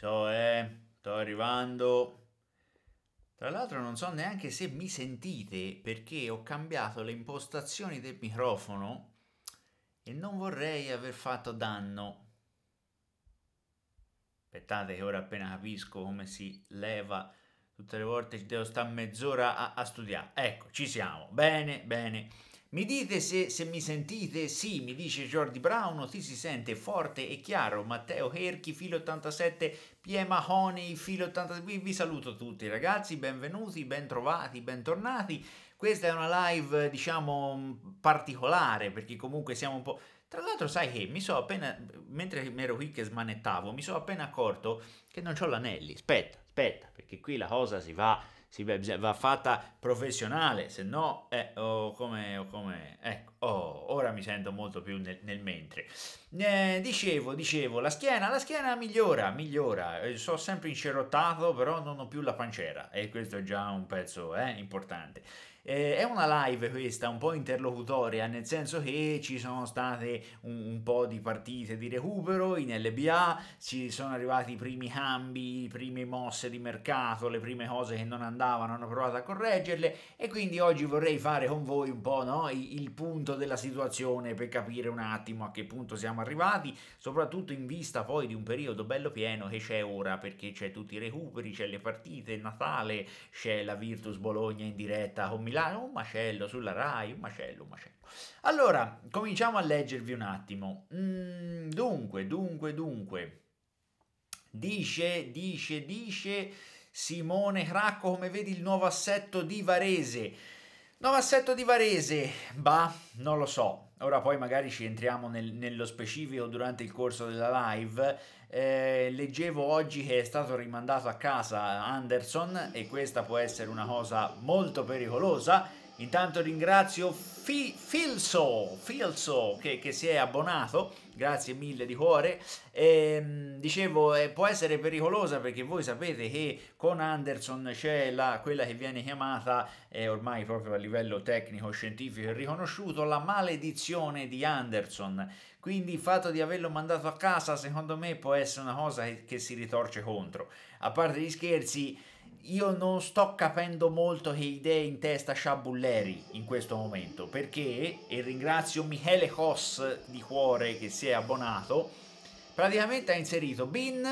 so, eh, sto arrivando. Tra l'altro non so neanche se mi sentite perché ho cambiato le impostazioni del microfono e non vorrei aver fatto danno. Aspettate che ora appena capisco come si leva, tutte le volte ci devo stare mezz'ora a, a studiare. Ecco, ci siamo. Bene, bene. Mi dite se, se, mi sentite? Sì, mi dice Jordi Brown, ti si sente forte e chiaro. Matteo Herchi, filo 87, Piema Honey, filo 87. Vi, vi saluto tutti ragazzi, benvenuti, bentrovati, bentornati. Questa è una live, diciamo, mm, particolare perché comunque siamo un po'... Tra l'altro sai che mi sono appena, mentre ero qui che smanettavo, mi sono appena accorto che non ho l'anelli. Aspetta, aspetta, perché qui la cosa si va sì, va fatta professionale, se no, eh, oh, come, oh, come, ecco, oh, ora mi sento molto più nel, nel mentre. Eh, dicevo, dicevo, la schiena, la schiena migliora, migliora, eh, sono sempre incerottato, però non ho più la pancera, e questo è già un pezzo eh, importante. Eh, è una live questa, un po' interlocutoria, nel senso che ci sono state un, un po' di partite di recupero in LBA, ci sono arrivati i primi cambi, le prime mosse di mercato, le prime cose che non andavano, hanno provato a correggerle e quindi oggi vorrei fare con voi un po' no, il, il punto della situazione per capire un attimo a che punto siamo arrivati, soprattutto in vista poi di un periodo bello pieno che c'è ora perché c'è tutti i recuperi, c'è le partite, Natale, c'è la Virtus Bologna in diretta con Milano Milano, un macello sulla Rai, un macello, un macello. Allora, cominciamo a leggervi un attimo. Mm, dunque, dunque, dunque. Dice, dice, dice Simone Cracco, come vedi il nuovo assetto di Varese. Nuovo assetto di Varese, bah, non lo so. Ora poi magari ci entriamo nel, nello specifico durante il corso della live eh, leggevo oggi che è stato rimandato a casa Anderson e questa può essere una cosa molto pericolosa. Intanto ringrazio Fi Filso, Filso che, che, si è abbonato, grazie mille di cuore. E, ehm, dicevo, eh, può essere pericolosa perché voi sapete che con Anderson c'è quella che viene chiamata, eh, ormai proprio a livello tecnico, scientifico e riconosciuto, la maledizione di Anderson quindi il fatto di averlo mandato a casa, secondo me, può essere una cosa che, si ritorce contro. A parte gli scherzi, io non sto capendo molto che idee in testa Sciabulleri in questo momento, perché, e ringrazio Michele Cos di cuore che si è abbonato, praticamente ha inserito Bin,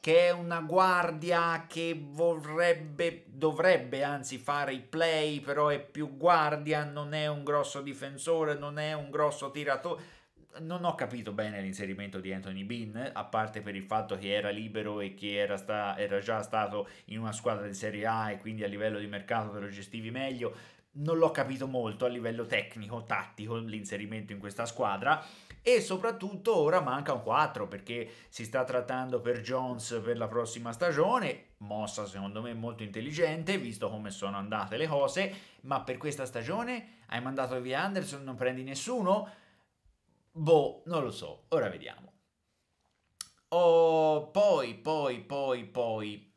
che è una guardia che vorrebbe, dovrebbe anzi fare i play, però è più guardia, non è un grosso difensore, non è un grosso tiratore non ho capito bene l'inserimento di Anthony Bean, a parte per il fatto che era libero e che era, sta, era già stato in una squadra di Serie A e quindi a livello di mercato te lo gestivi meglio. Non l'ho capito molto a livello tecnico, tattico, l'inserimento in questa squadra e soprattutto ora manca un 4 perché si sta trattando per Jones per la prossima stagione, mossa secondo me molto intelligente visto come sono andate le cose, ma per questa stagione hai mandato via Anderson, non prendi nessuno? Boh, non lo so, ora vediamo. Oh, poi, poi, poi, poi.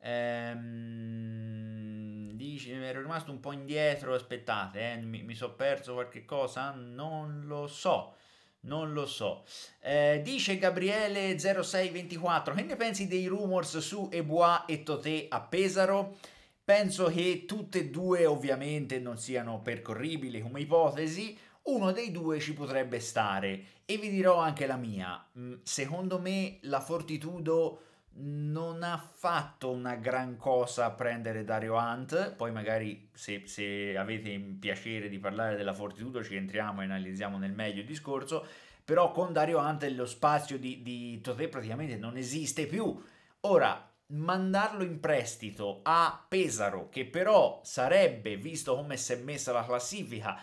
Ehm, dici, ero rimasto un po' indietro, aspettate, eh, mi, mi sono perso qualche cosa? Non lo so. Non lo so. Eh, dice Gabriele0624, che ne pensi dei rumors su Ebois e Totè a Pesaro? Penso che tutte e due ovviamente non siano percorribili come ipotesi, uno dei due ci potrebbe stare e vi dirò anche la mia. Mm, secondo me la Fortitudo non ha fatto una gran cosa a prendere Dario Hunt, poi magari se, se avete piacere di parlare della Fortitudo ci entriamo e analizziamo nel meglio il discorso, però con Dario Hunt lo spazio di, di Totè praticamente non esiste più. Ora, mandarlo in prestito a Pesaro, che però sarebbe, visto come si è messa la classifica,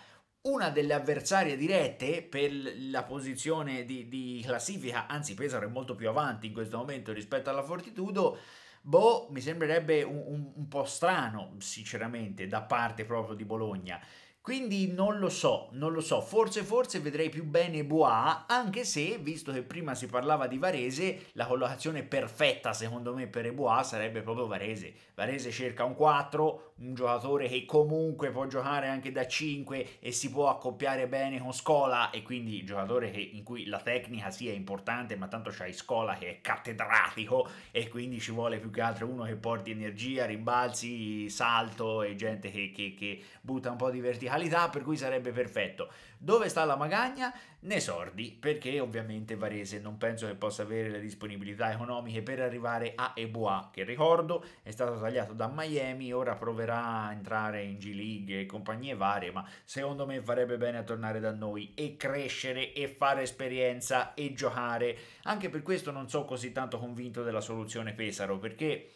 una delle avversarie dirette per la posizione di, di, classifica, anzi Pesaro è molto più avanti in questo momento rispetto alla Fortitudo, boh, mi sembrerebbe un, un, un po' strano, sinceramente, da parte proprio di Bologna. Quindi non lo so, non lo so, forse forse vedrei più bene Bois, anche se, visto che prima si parlava di Varese, la collocazione perfetta secondo me per Bois sarebbe proprio Varese. Varese cerca un 4, un giocatore che comunque può giocare anche da 5 e si può accoppiare bene con Scola e quindi giocatore che, in cui la tecnica sia sì, importante, ma tanto c'hai Scola che è cattedratico e quindi ci vuole più che altro uno che porti energia, rimbalzi, salto e gente che, che, che butta un po' di verticale qualità per cui sarebbe perfetto. Dove sta la magagna? Nei sordi, perché ovviamente Varese non penso che possa avere le disponibilità economiche per arrivare a Eboa, che ricordo è stato tagliato da Miami, ora proverà a entrare in G League e compagnie varie, ma secondo me farebbe bene a tornare da noi e crescere e fare esperienza e giocare. Anche per questo non sono così tanto convinto della soluzione Pesaro, perché...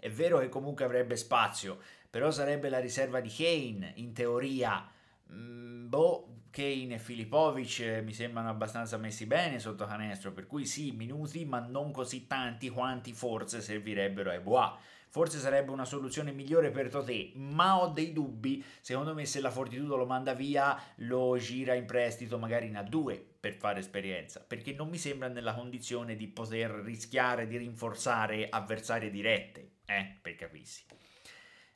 È vero che comunque avrebbe spazio però sarebbe la riserva di Kane in teoria. Mm, boh, Kane e Filipovic eh, mi sembrano abbastanza messi bene sotto canestro, per cui sì, minuti, ma non così tanti quanti forse servirebbero ai Bois. Forse sarebbe una soluzione migliore per Totè, ma ho dei dubbi. Secondo me se la Fortitudo lo manda via, lo gira in prestito magari in A2 per fare esperienza, perché non mi sembra nella condizione di poter rischiare di rinforzare avversarie dirette, eh, per capirsi.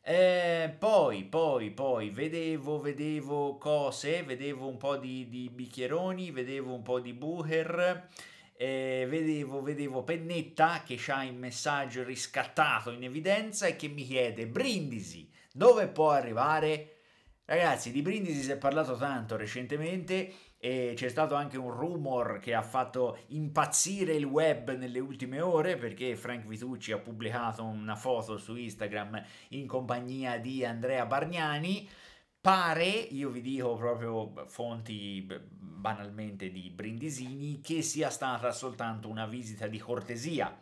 Eh, poi, poi, poi vedevo, vedevo cose, vedevo un po' di, di bicchieroni, vedevo un po' di buher, eh, vedevo, vedevo Pennetta che ha il messaggio riscattato in evidenza e che mi chiede Brindisi, dove può arrivare? Ragazzi, di Brindisi si è parlato tanto recentemente e c'è stato anche un rumor che ha fatto impazzire il web nelle ultime ore perché Frank Vitucci ha pubblicato una foto su Instagram in compagnia di Andrea Bargnani pare, io vi dico proprio fonti banalmente di Brindisini, che sia stata soltanto una visita di cortesia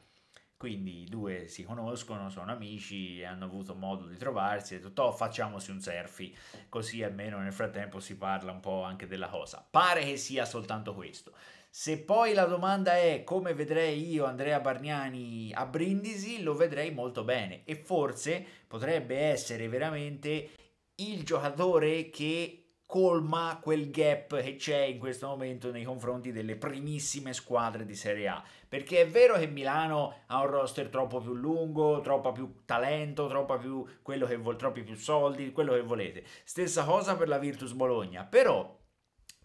quindi i due si conoscono, sono amici, hanno avuto modo di trovarsi e tutto, oh, facciamosi un selfie, così almeno nel frattempo si parla un po' anche della cosa. Pare che sia soltanto questo. Se poi la domanda è come vedrei io Andrea Bargnani a Brindisi, lo vedrei molto bene e forse potrebbe essere veramente il giocatore che colma quel gap che c'è in questo momento nei confronti delle primissime squadre di Serie A. Perché è vero che Milano ha un roster troppo più lungo, troppo più talento, troppo più quello che vol- troppi più soldi, quello che volete. Stessa cosa per la Virtus Bologna, però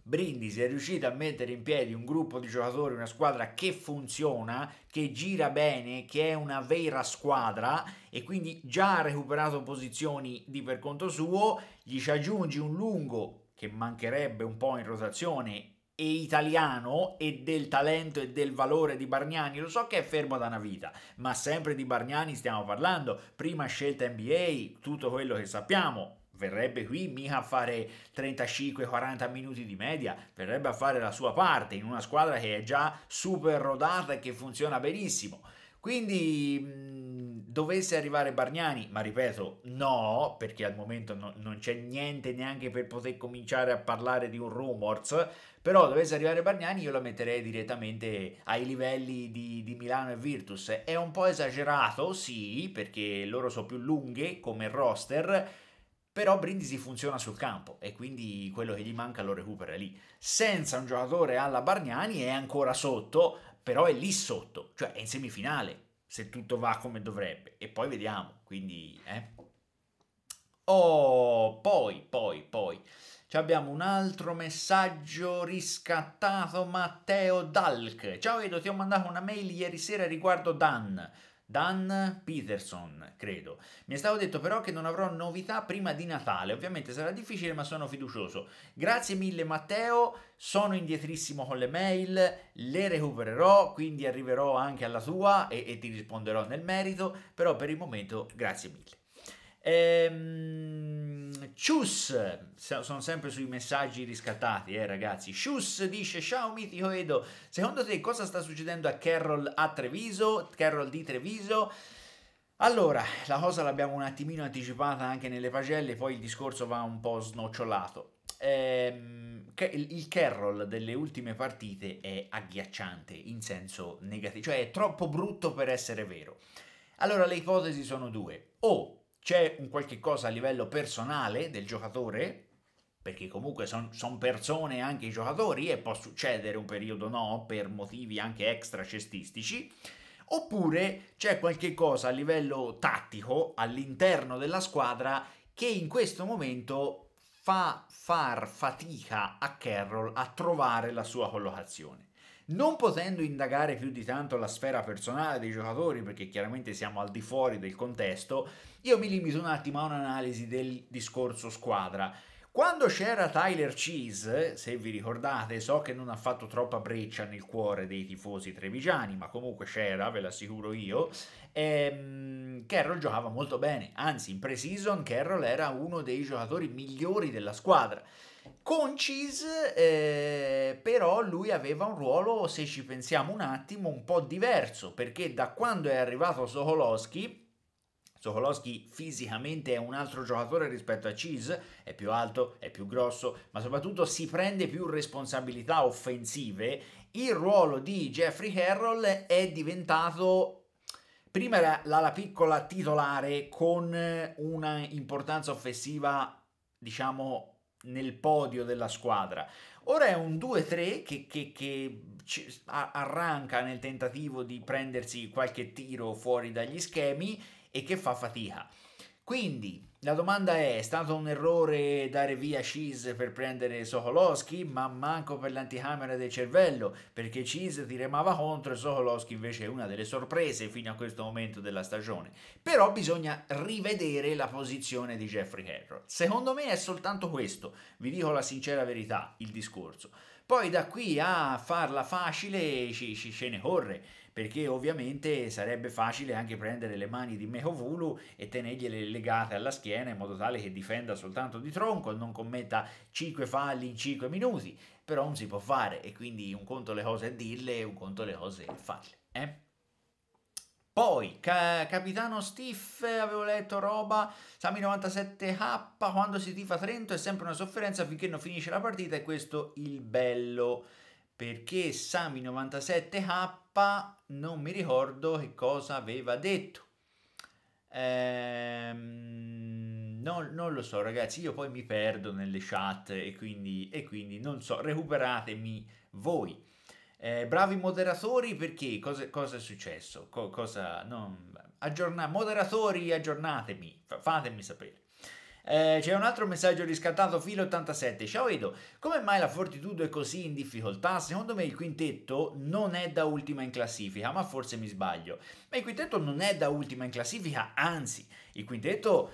Brindisi è riuscito a mettere in piedi un gruppo di giocatori, una squadra che funziona, che gira bene, che è una vera squadra e quindi già ha recuperato posizioni di per conto suo, gli ci aggiungi un lungo che mancherebbe un po' in rotazione e italiano e del talento e del valore di Bargnani, lo so che è fermo da una vita, ma sempre di Bargnani stiamo parlando, prima scelta NBA, tutto quello che sappiamo, verrebbe qui mica a fare 35-40 minuti di media, verrebbe a fare la sua parte in una squadra che è già super rodata e che funziona benissimo. Quindi mh, dovesse arrivare Bargnani, ma ripeto, no, perché al momento no, non c'è niente neanche per poter cominciare a parlare di un rumors, però dovesse arrivare Bargnani io la metterei direttamente ai livelli di, di Milano e Virtus. È un po' esagerato, sì, perché loro sono più lunghe come roster, però Brindisi funziona sul campo e quindi quello che gli manca lo recupera lì. Senza un giocatore alla Bargnani è ancora sotto, però è lì sotto, cioè è in semifinale, se tutto va come dovrebbe. E poi vediamo, quindi... Eh. Oh, poi, poi, poi... Ci abbiamo un altro messaggio riscattato Matteo Dalk. Ciao Edo, ti ho mandato una mail ieri sera riguardo Dan. Dan Peterson, credo. Mi è stato detto però che non avrò novità prima di Natale. Ovviamente sarà difficile, ma sono fiducioso. Grazie mille Matteo, sono indietrissimo con le mail, le recupererò, quindi arriverò anche alla tua e, e ti risponderò nel merito, però per il momento grazie mille. Ehm Cius, sono sempre sui messaggi riscattati, eh ragazzi. Cius dice, ciao mitico Edo, secondo te cosa sta succedendo a Carol a Treviso, Carol di Treviso? Allora, la cosa l'abbiamo un attimino anticipata anche nelle pagelle, poi il discorso va un po' snocciolato. Ehm, il Carroll delle ultime partite è agghiacciante in senso negativo, cioè è troppo brutto per essere vero. Allora, le ipotesi sono due. O c'è un qualche cosa a livello personale del giocatore, perché comunque sono son persone anche i giocatori e può succedere un periodo no, per motivi anche extra cestistici, oppure c'è qualche cosa a livello tattico all'interno della squadra che in questo momento fa far fatica a Carroll a trovare la sua collocazione. Non potendo indagare più di tanto la sfera personale dei giocatori, perché chiaramente siamo al di fuori del contesto, io mi limito un attimo a un'analisi del discorso squadra. Quando c'era Tyler Cheese, se vi ricordate, so che non ha fatto troppa breccia nel cuore dei tifosi trevigiani, ma comunque c'era, ve l'assicuro io, ehm, Carroll giocava molto bene, anzi in pre-season Carroll era uno dei giocatori migliori della squadra. Con Cheese eh, però lui aveva un ruolo, se ci pensiamo un attimo, un po' diverso, perché da quando è arrivato Sokolowski Sokolowski fisicamente è un altro giocatore rispetto a Cheese, è più alto, è più grosso, ma soprattutto si prende più responsabilità offensive. Il ruolo di Jeffrey Carroll è diventato prima era l'ala piccola titolare con una importanza offensiva, diciamo nel podio della squadra. Ora è un 2-3 che, che, che arranca nel tentativo di prendersi qualche tiro fuori dagli schemi e che fa fatica. Quindi la domanda è, è stato un errore dare via Cheese per prendere Sokolowski, ma manco per l'anticamera del cervello, perché Cheese ti remava contro e Sokolowski invece è una delle sorprese fino a questo momento della stagione. Però bisogna rivedere la posizione di Jeffrey Carroll. Secondo me è soltanto questo, vi dico la sincera verità, il discorso. Poi da qui a farla facile ci, ci, ce ne corre perché ovviamente sarebbe facile anche prendere le mani di Mehovulu e tenergliele legate alla schiena in modo tale che difenda soltanto di tronco e non commetta 5 falli in 5 minuti, però non si può fare e quindi un conto le cose a dirle e un conto le cose a farle. Eh? Poi, ca capitano Stiff, avevo letto roba, Sami 97K, quando si tifa Trento è sempre una sofferenza finché non finisce la partita e questo il bello perché Sami 97K non mi ricordo che cosa aveva detto. Ehm, non, non, lo so ragazzi, io poi mi perdo nelle chat e quindi, e quindi non so, recuperatemi voi. Eh, bravi moderatori perché cosa, cosa è successo? Co, cosa, non, aggiorna, moderatori aggiornatemi, fatemi sapere. Eh, c'è un altro messaggio riscattato, filo 87. Ciao Edo, come mai la Fortitudo è così in difficoltà? Secondo me il quintetto non è da ultima in classifica, ma forse mi sbaglio. Ma il quintetto non è da ultima in classifica, anzi, il quintetto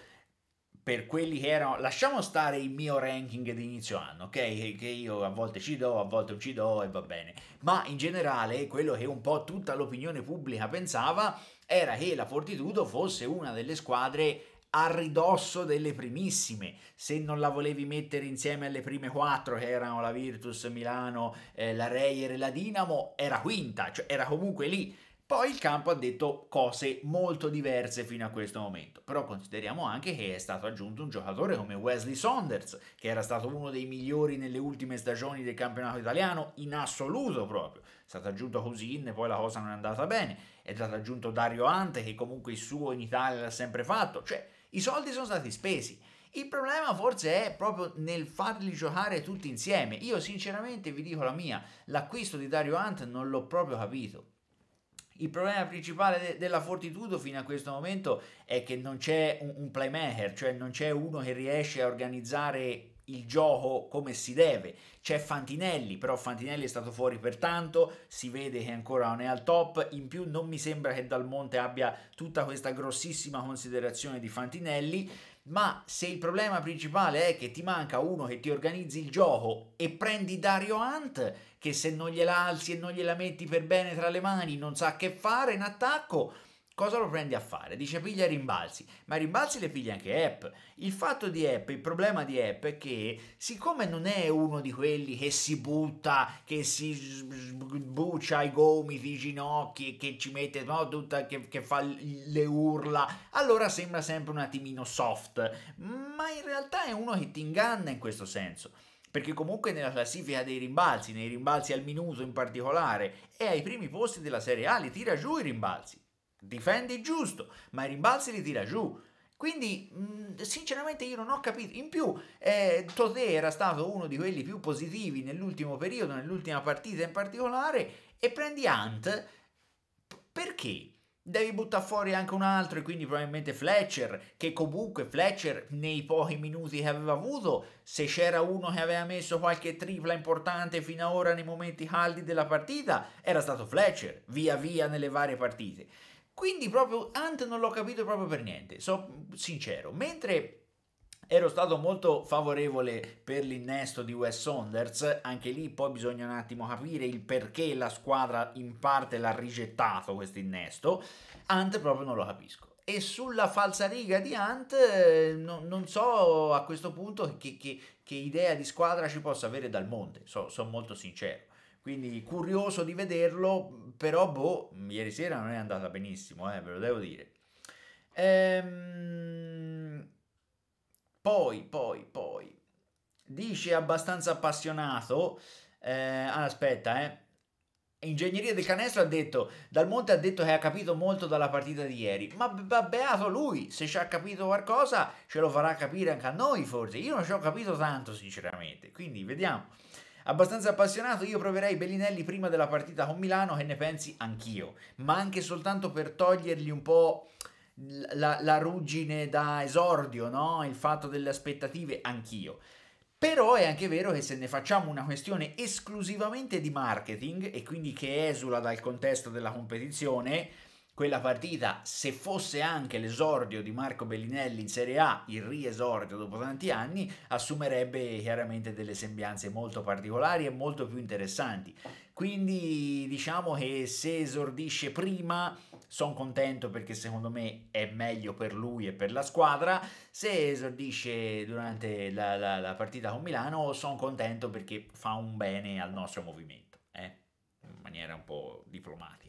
per quelli che erano, lasciamo stare il mio ranking di inizio anno, ok? Che io a volte ci do, a volte non ci do e va bene, ma in generale quello che un po' tutta l'opinione pubblica pensava era che la Fortitudo fosse una delle squadre a ridosso delle primissime, se non la volevi mettere insieme alle prime quattro che erano la Virtus, Milano, eh, la Reyer e la Dinamo, era quinta, cioè era comunque lì. Poi il campo ha detto cose molto diverse fino a questo momento, però consideriamo anche che è stato aggiunto un giocatore come Wesley Saunders, che era stato uno dei migliori nelle ultime stagioni del campionato italiano, in assoluto proprio. È stato aggiunto così Cousin, poi la cosa non è andata bene, è stato aggiunto Dario Ante, che comunque il suo in Italia l'ha sempre fatto, cioè i soldi sono stati spesi. Il problema forse è proprio nel farli giocare tutti insieme. Io sinceramente vi dico la mia, l'acquisto di Dario Hunt non l'ho proprio capito. Il problema principale de- della Fortitudo fino a questo momento è che non c'è un, un playmaker, cioè non c'è uno che riesce a organizzare il gioco come si deve. C'è Fantinelli, però Fantinelli è stato fuori per tanto, si vede che ancora non è al top, in più non mi sembra che Dalmonte abbia tutta questa grossissima considerazione di Fantinelli, ma se il problema principale è che ti manca uno che ti organizzi il gioco e prendi Dario Hunt, che se non gliela alzi e non gliela metti per bene tra le mani non sa che fare in attacco, Cosa lo prendi a fare? Dice piglia rimbalzi, ma rimbalzi le piglia anche app. Il fatto di app, il problema di app è che siccome non è uno di quelli che si butta, che si sbuccia i gomiti, i ginocchi, che ci mette, no, tutta, che, che fa le urla, allora sembra sempre un attimino soft, ma in realtà è uno che ti inganna in questo senso perché comunque nella classifica dei rimbalzi, nei rimbalzi al minuto in particolare, è ai primi posti della Serie A, li tira giù i rimbalzi difendi giusto, ma i rimbalzi li tira giù. Quindi, mm, sinceramente, io non ho capito. In più, eh, Totè era stato uno di quelli più positivi nell'ultimo periodo, nell'ultima partita in particolare, e prendi Ant perché? Devi buttare fuori anche un altro e quindi probabilmente Fletcher, che comunque Fletcher nei pochi minuti che aveva avuto, se c'era uno che aveva messo qualche tripla importante fino ad ora nei momenti caldi della partita, era stato Fletcher, via via nelle varie partite. Quindi proprio Ant non l'ho capito proprio per niente, sono sincero. Mentre Ero stato molto favorevole per l'innesto di Wes Saunders, anche lì poi bisogna un attimo capire il perché la squadra in parte l'ha rigettato questo innesto, Ant proprio non lo capisco. E sulla falsariga di Ant eh, no, non so a questo punto che, che, che, idea di squadra ci possa avere dal monte, so, sono molto sincero. Quindi curioso di vederlo, però boh, ieri sera non è andata benissimo, eh, ve lo devo dire. Ehm... Poi, poi, poi, dice abbastanza appassionato, eh, ah, aspetta, eh, Ingegneria del Canestro ha detto, Dal Monte ha detto che ha capito molto dalla partita di ieri, ma beato lui, se ci ha capito qualcosa ce lo farà capire anche a noi forse, io non ci ho capito tanto sinceramente, quindi vediamo abbastanza appassionato, io proverei Bellinelli prima della partita con Milano, che ne pensi anch'io, ma anche soltanto per togliergli un po'... La, la, ruggine da esordio, no? il fatto delle aspettative, anch'io. Però è anche vero che se ne facciamo una questione esclusivamente di marketing e quindi che esula dal contesto della competizione, quella partita, se fosse anche l'esordio di Marco Bellinelli in Serie A, il riesordio dopo tanti anni, assumerebbe chiaramente delle sembianze molto particolari e molto più interessanti. Quindi diciamo che se esordisce prima sono contento perché secondo me è meglio per lui e per la squadra, se esordisce durante la, la, la partita con Milano sono contento perché fa un bene al nostro movimento, eh? in maniera un po' diplomatica.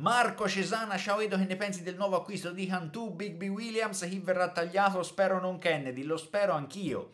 Marco Cesana, ciao Edo, che ne pensi del nuovo acquisto di Cantu, Bigby Williams, chi verrà tagliato? Spero non Kennedy, lo spero anch'io.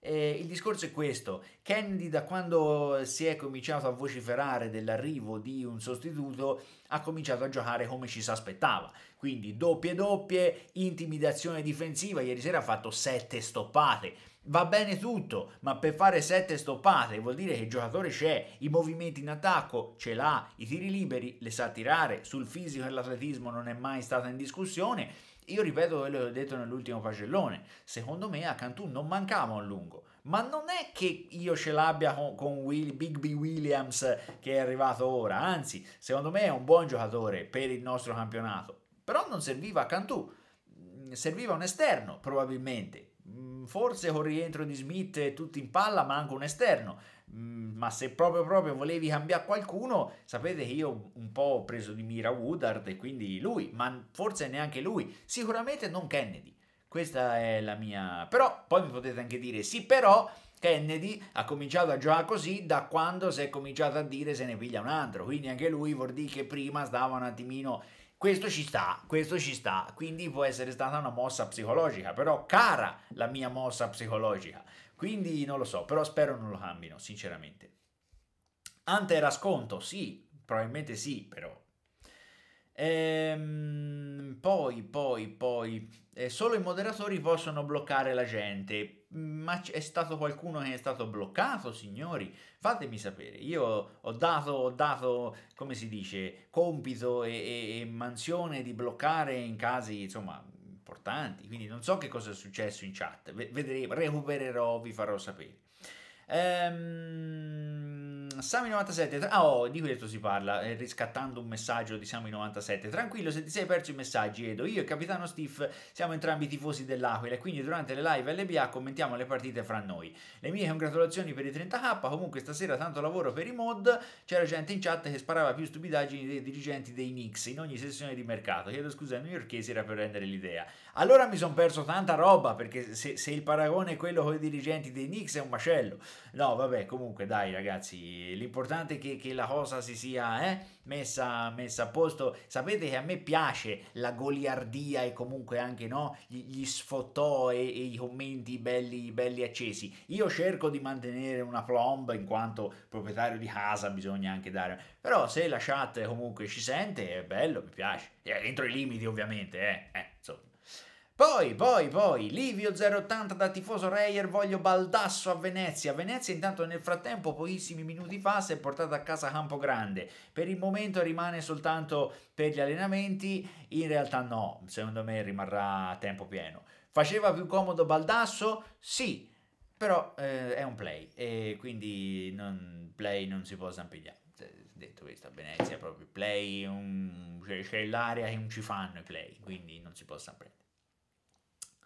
Eh, il discorso è questo, Kennedy da quando si è cominciato a vociferare dell'arrivo di un sostituto ha cominciato a giocare come ci si aspettava, quindi doppie doppie, intimidazione difensiva, ieri sera ha fatto sette stoppate, va bene tutto, ma per fare sette stoppate vuol dire che il giocatore c'è, i movimenti in attacco ce l'ha, i tiri liberi le sa tirare, sul fisico e l'atletismo non è mai stata in discussione, io ripeto quello che ho detto nell'ultimo pagellone, secondo me a Cantù non mancava un lungo, ma non è che io ce l'abbia con, con Will, Big B Williams che è arrivato ora, anzi secondo me è un buon giocatore per il nostro campionato, però non serviva a Cantù, mm, serviva un esterno probabilmente, mm, forse con rientro di Smith tutti in palla ma anche un esterno, Mm, ma se proprio proprio volevi cambiare qualcuno, sapete che io un po' ho preso di mira Woodard e quindi lui, ma forse neanche lui, sicuramente non Kennedy. Questa è la mia... però poi mi potete anche dire sì, però Kennedy ha cominciato a giocare così da quando si è cominciato a dire se ne piglia un altro, quindi anche lui vuol dire che prima stava un attimino... Questo ci sta, questo ci sta, quindi può essere stata una mossa psicologica, però cara la mia mossa psicologica. Quindi non lo so, però spero non lo cambino, sinceramente. Ante era sconto, sì, probabilmente sì, però. Ehm, poi, poi, poi, eh, solo i moderatori possono bloccare la gente, mm, ma è stato qualcuno che è stato bloccato, signori? Fatemi sapere, io ho dato, ho dato come si dice, compito e, e, e mansione di bloccare in casi, insomma, importanti, quindi non so che cosa è successo in chat, vedremo, recupererò, vi farò sapere. Ehm Sami 97, tra- ah, oh, di questo si parla, eh, riscattando un messaggio di Sami 97. Tranquillo, se ti sei perso i messaggi, Edo, io e Capitano Steve siamo entrambi tifosi dell'Aquila e quindi durante le live LBA commentiamo le partite fra noi. Le mie congratulazioni per i 30k, comunque stasera tanto lavoro per i mod, c'era gente in chat che sparava più stupidaggini dei dirigenti dei Knicks in ogni sessione di mercato. Chiedo scusa ai newyorkesi, era per rendere l'idea. Allora mi sono perso tanta roba, perché se, se il paragone è quello con i dirigenti dei Knicks è un macello. No, vabbè, comunque dai ragazzi, l'importante è che, che, la cosa si sia eh, messa, messa, a posto. Sapete che a me piace la goliardia e comunque anche no, gli, gli sfottò e, e, i commenti belli, belli, accesi. Io cerco di mantenere una plomb in quanto proprietario di casa bisogna anche dare. Però se la chat comunque ci sente è bello, mi piace. Dentro eh, i limiti ovviamente, eh. eh. Poi, poi, poi, Livio080 da tifoso Reyer, voglio Baldasso a Venezia. Venezia intanto nel frattempo, pochissimi minuti fa, si è portata a casa Campo Grande. Per il momento rimane soltanto per gli allenamenti, in realtà no, secondo me rimarrà a tempo pieno. Faceva più comodo Baldasso? Sì, però eh, è un play e quindi non, play non si può zampigliare cioè, detto questo, a Venezia proprio play, un, c'è, l'area che non ci fanno i play, quindi non si può sapere.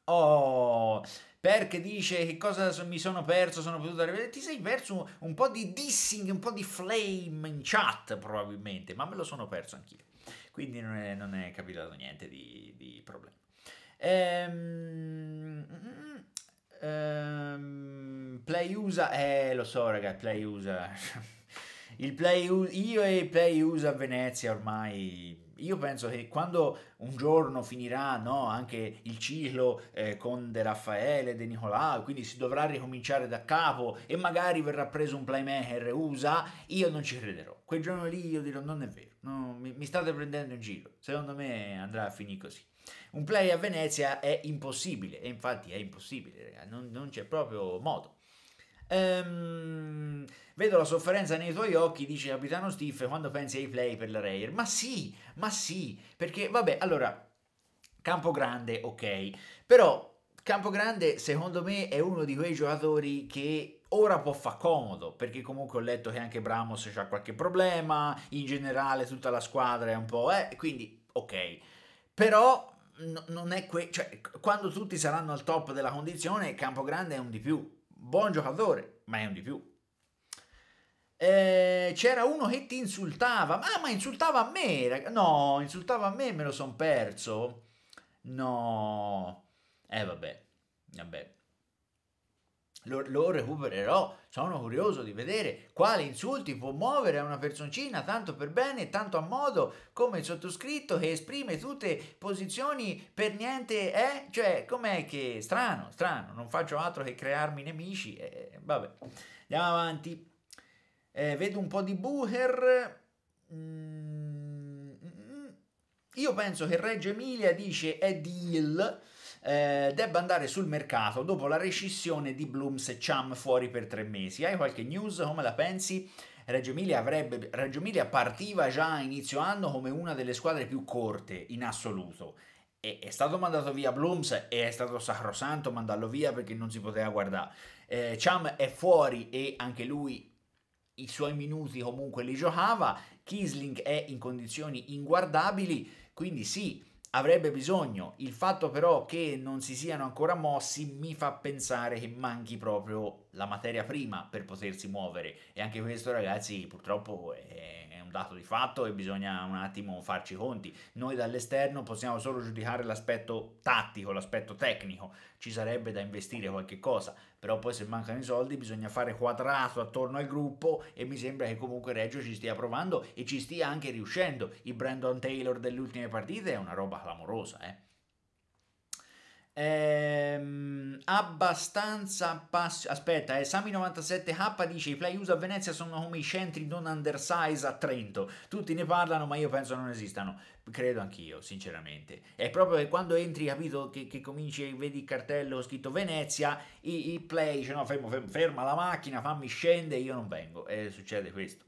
Oh, perché dice che cosa mi sono perso, sono potuto arrivare. Ti sei perso un, po' di dissing, un po' di flame in chat probabilmente, ma me lo sono perso anch'io. Quindi non è, non è capitato niente di, di problema. Ehm, mm, mm, ehm, play usa, eh lo so raga, play usa. Il play, io e i play usa a Venezia ormai io penso che quando un giorno finirà no, anche il ciclo eh, con De Raffaele, De Nicolau, quindi si dovrà ricominciare da capo e magari verrà preso un playmaker USA, io non ci crederò. Quel giorno lì io dirò non è vero, no, mi, mi state prendendo in giro, secondo me andrà a finire così. Un play a Venezia è impossibile, e infatti è impossibile, non, non c'è proprio modo. Ehm, vedo la sofferenza nei tuoi occhi, dice Capitano Steve, quando pensi ai play per la Rayer. Ma sì, ma sì, perché vabbè, allora, campo grande, ok, però campo grande, secondo me è uno di quei giocatori che ora può far comodo perché comunque ho letto che anche Bramos ha qualche problema, in generale tutta la squadra è un po' eh, quindi ok. Però non è que- cioè, quando tutti saranno al top della condizione, Campo Grande è un di più buon giocatore, ma è un di più. Eh, c'era uno che ti insultava, ah, ma insultava a me, rag... no, insultava a me, me lo son perso. No, eh vabbè, vabbè lo, lo, recupererò. Sono curioso di vedere quali insulti può muovere a una personcina tanto per bene, e tanto a modo come il sottoscritto che esprime tutte posizioni per niente è. Eh? Cioè, com'è che strano, strano, non faccio altro che crearmi nemici. Eh, vabbè, andiamo avanti. Eh, vedo un po' di Bucher. Mm, mm, mm, io penso che Reggio Emilia dice è deal eh, debba andare sul mercato dopo la rescissione di Blooms e Cham fuori per tre mesi. Hai qualche news? Come la pensi? Reggio Emilia, avrebbe, Reggio Emilia partiva già a inizio anno come una delle squadre più corte in assoluto. E è stato mandato via Blooms e è stato sacrosanto mandarlo via perché non si poteva guardare. Eh, Cham è fuori e anche lui i suoi minuti comunque li giocava. Kisling è in condizioni inguardabili, quindi sì, avrebbe bisogno. Il fatto però che non si siano ancora mossi mi fa pensare che manchi proprio la materia prima per potersi muovere e anche questo ragazzi purtroppo è dato di fatto e bisogna un attimo farci i conti. Noi dall'esterno possiamo solo giudicare l'aspetto tattico, l'aspetto tecnico, ci sarebbe da investire qualche cosa, però poi se mancano i soldi bisogna fare quadrato attorno al gruppo e mi sembra che comunque Reggio ci stia provando e ci stia anche riuscendo. Il Brandon Taylor delle ultime partite è una roba clamorosa, eh. Ehm, abbastanza pass- aspetta eh, Sami97H dice i play uso a Venezia sono come i centri non undersize a Trento tutti ne parlano ma io penso non esistano credo anch'io sinceramente è proprio che quando entri capito che, che cominci e vedi il cartello scritto Venezia i, i play dice no fermo, fermo, ferma la macchina fammi scendere io non vengo e succede questo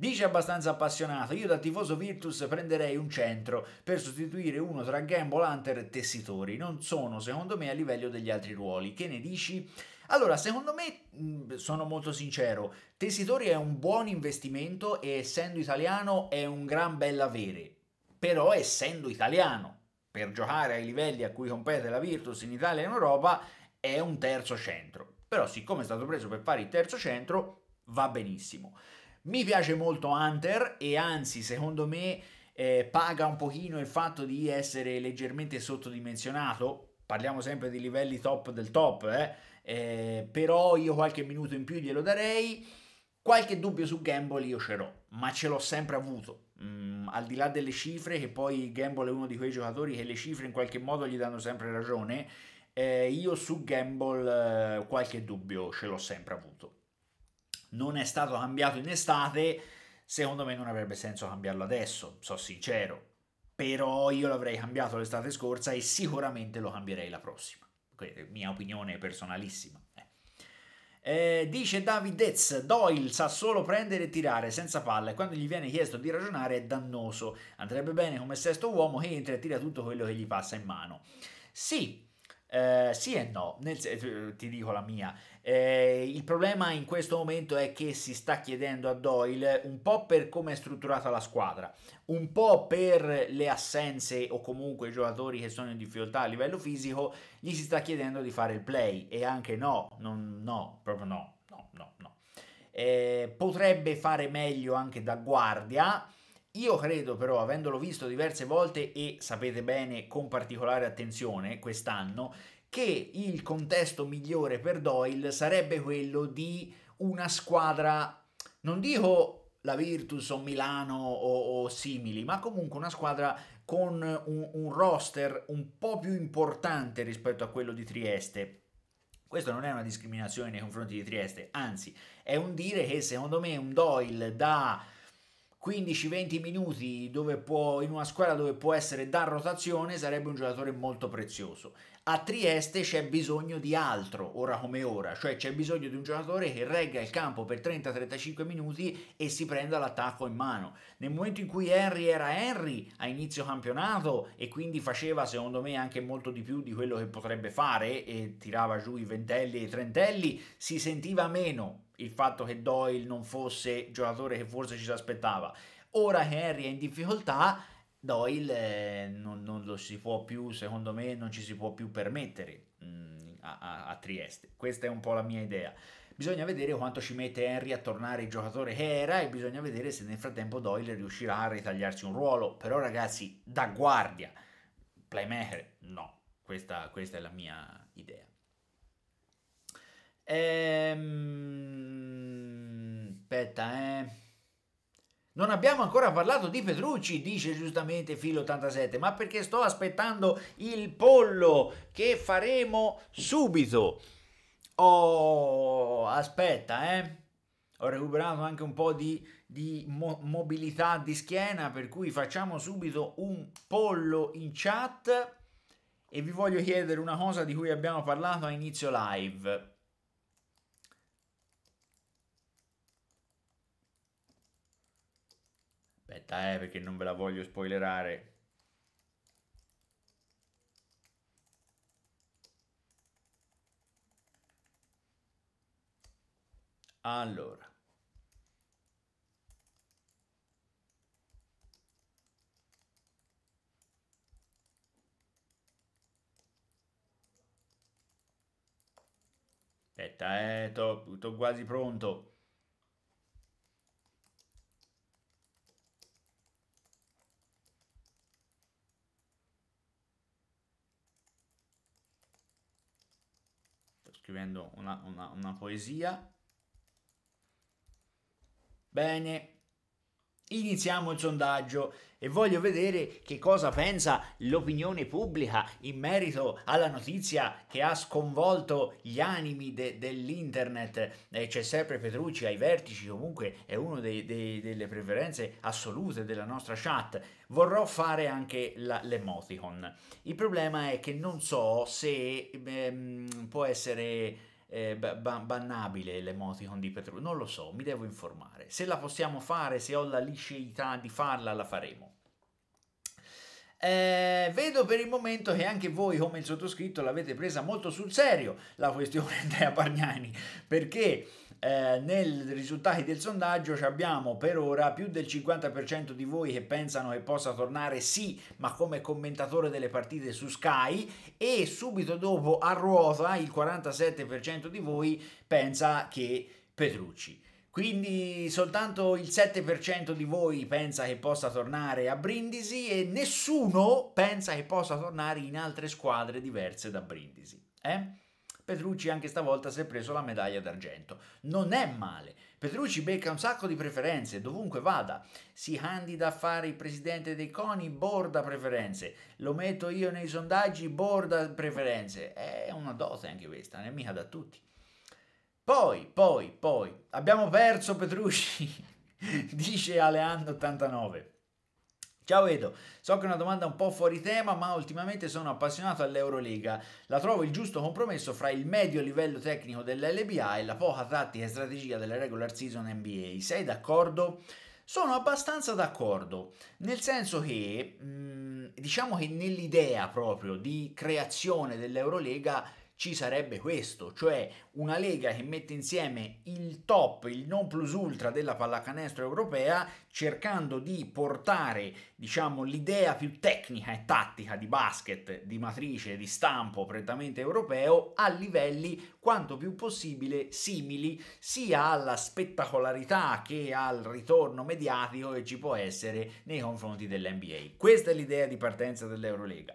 Dice abbastanza appassionato, io da tifoso Virtus prenderei un centro per sostituire uno tra Gamble, Hunter e Tessitori. Non sono, secondo me, a livello degli altri ruoli. Che ne dici? Allora, secondo me, sono molto sincero, Tessitori è un buon investimento e essendo italiano è un gran bel avere. Però essendo italiano, per giocare ai livelli a cui compete la Virtus in Italia e in Europa, è un terzo centro. Però siccome è stato preso per fare il terzo centro, va benissimo. Mi piace molto Hunter e anzi, secondo me, eh, paga un pochino il fatto di essere leggermente sottodimensionato. Parliamo sempre di livelli top del top, eh? Eh, però io qualche minuto in più glielo darei. Qualche dubbio su Gamble io ce l'ho, ma ce l'ho sempre avuto. Mm, al di là delle cifre, che poi Gamble è uno di quei giocatori che le cifre in qualche modo gli danno sempre ragione, eh, io su Gamble eh, qualche dubbio ce l'ho sempre avuto non è stato cambiato in estate, secondo me non avrebbe senso cambiarlo adesso, so sincero. Però io l'avrei cambiato l'estate scorsa e sicuramente lo cambierei la prossima. Questa è mia opinione personalissima. Eh, eh dice Davidez, Doyle sa solo prendere e tirare senza palla e quando gli viene chiesto di ragionare è dannoso. Andrebbe bene come sesto uomo che entra e tira tutto quello che gli passa in mano. Sì, eh, sì e no, Nel, eh, ti dico la mia. Eh, il problema in questo momento è che si sta chiedendo a Doyle un po' per come è strutturata la squadra, un po' per le assenze o comunque i giocatori che sono in difficoltà a livello fisico, gli si sta chiedendo di fare il play e anche no, non, no, proprio no, no, no, no. Eh, potrebbe fare meglio anche da guardia io credo però, avendolo visto diverse volte e sapete bene con particolare attenzione quest'anno, che il contesto migliore per Doyle sarebbe quello di una squadra, non dico la Virtus o Milano o, o simili, ma comunque una squadra con un, un roster un po' più importante rispetto a quello di Trieste. Questo non è una discriminazione nei confronti di Trieste, anzi è un dire che secondo me un Doyle da 15-20 minuti dove può, in una squadra dove può essere da rotazione sarebbe un giocatore molto prezioso a Trieste c'è bisogno di altro, ora come ora, cioè c'è bisogno di un giocatore che regga il campo per 30-35 minuti e si prenda l'attacco in mano. Nel momento in cui Henry era Henry a inizio campionato e quindi faceva secondo me anche molto di più di quello che potrebbe fare e tirava giù i ventelli e i trentelli, si sentiva meno il fatto che Doyle non fosse giocatore che forse ci si aspettava. Ora che Henry è in difficoltà Doyle eh, non, non, lo si può più, secondo me, non ci si può più permettere mh, mm, a, a, a, Trieste. Questa è un po' la mia idea. Bisogna vedere quanto ci mette Henry a tornare il giocatore che era e bisogna vedere se nel frattempo Doyle riuscirà a ritagliarsi un ruolo. Però ragazzi, da guardia, playmaker, no. Questa, questa è la mia idea. Ehm... Aspetta, eh non abbiamo ancora parlato di Petrucci, dice giustamente Filo87, ma perché sto aspettando il pollo che faremo subito. Oh, aspetta, eh. Ho recuperato anche un po' di, di mo mobilità di schiena, per cui facciamo subito un pollo in chat e vi voglio chiedere una cosa di cui abbiamo parlato a inizio live. Aspetta, eh, perché non ve la voglio spoilerare. Allora. Aspetta, eh, tutto quasi pronto. scrivendo una, una, una poesia. Bene, Iniziamo il sondaggio e voglio vedere che cosa pensa l'opinione pubblica in merito alla notizia che ha sconvolto gli animi de dell'internet. Eh, c'è sempre Petrucci ai vertici, comunque è una delle preferenze assolute della nostra chat. Vorrò fare anche l'emoticon. Il problema è che non so se ehm, può essere eh, ba- bannabile l'emoticon di petrolio? non lo so, mi devo informare. Se la possiamo fare, se ho la liceità di farla, la faremo. Eh, vedo per il momento che anche voi, come il sottoscritto, l'avete presa molto sul serio la questione Andrea Pargnani, perché eh, nei risultati del sondaggio abbiamo per ora più del 50% di voi che pensano che possa tornare sì, ma come commentatore delle partite su Sky e subito dopo a ruota il 47% di voi pensa che Petrucci. Quindi soltanto il 7% di voi pensa che possa tornare a Brindisi e nessuno pensa che possa tornare in altre squadre diverse da Brindisi. Eh? Petrucci anche stavolta si è preso la medaglia d'argento. Non è male. Petrucci becca un sacco di preferenze, dovunque vada. Si candida a fare il presidente dei CONI, borda preferenze. Lo metto io nei sondaggi, borda preferenze. È una dose anche questa, non è mica da tutti. Poi, poi, poi, abbiamo perso Petrucci, dice Aleanno 89. Ciao Edo, so che è una domanda un po' fuori tema, ma ultimamente sono appassionato all'Eurolega. La trovo il giusto compromesso fra il medio livello tecnico dell'LBA e la poca tattica e strategia della regular season NBA. Sei d'accordo? Sono abbastanza d'accordo, nel senso che mm, diciamo che nell'idea proprio di creazione dell'Eurolega ci sarebbe questo, cioè una lega che mette insieme il top, il non plus ultra della pallacanestro europea, cercando di portare, diciamo, l'idea più tecnica e tattica di basket, di matrice, di stampo prettamente europeo, a livelli quanto più possibile simili sia alla spettacolarità che al ritorno mediatico che ci può essere nei confronti dell'NBA. Questa è l'idea di partenza dell'Eurolega.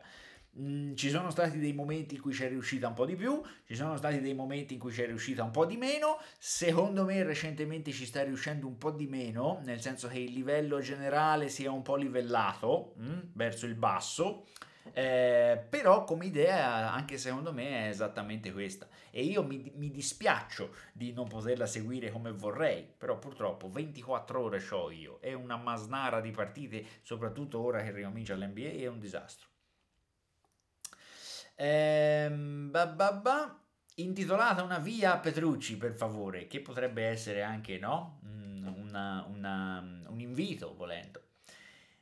Mm, ci sono stati dei momenti in cui c'è riuscita un po' di più, ci sono stati dei momenti in cui c'è riuscita un po' di meno, secondo me recentemente ci sta riuscendo un po' di meno, nel senso che il livello generale si è un po' livellato mh, mm, verso il basso. Eh, però come idea anche secondo me è esattamente questa e io mi, mi, dispiaccio di non poterla seguire come vorrei però purtroppo 24 ore ho io è una masnara di partite soprattutto ora che ricomincia l'NBA è un disastro Ehm, ba, ba, bah. Intitolata una via a Petrucci, per favore, che potrebbe essere anche no? Mm, una, una, un invito, volendo.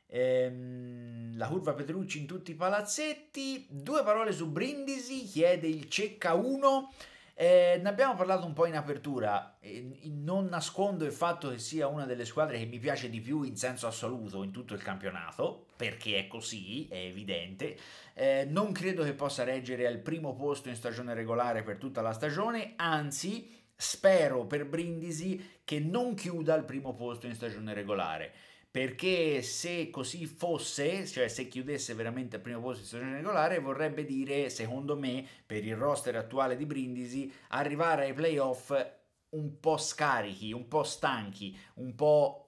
Ehm, la curva Petrucci in tutti i palazzetti. Due parole su Brindisi, chiede il Cecca 1. Eh, ne abbiamo parlato un po' in apertura, eh, non nascondo il fatto che sia una delle squadre che mi piace di più in senso assoluto in tutto il campionato, perché è così, è evidente. Eh, non credo che possa reggere al primo posto in stagione regolare per tutta la stagione, anzi spero per Brindisi che non chiuda al primo posto in stagione regolare perché se così fosse, cioè se chiudesse veramente al primo posto di stagione regolare, vorrebbe dire, secondo me, per il roster attuale di Brindisi, arrivare ai playoff un po' scarichi, un po' stanchi, un po'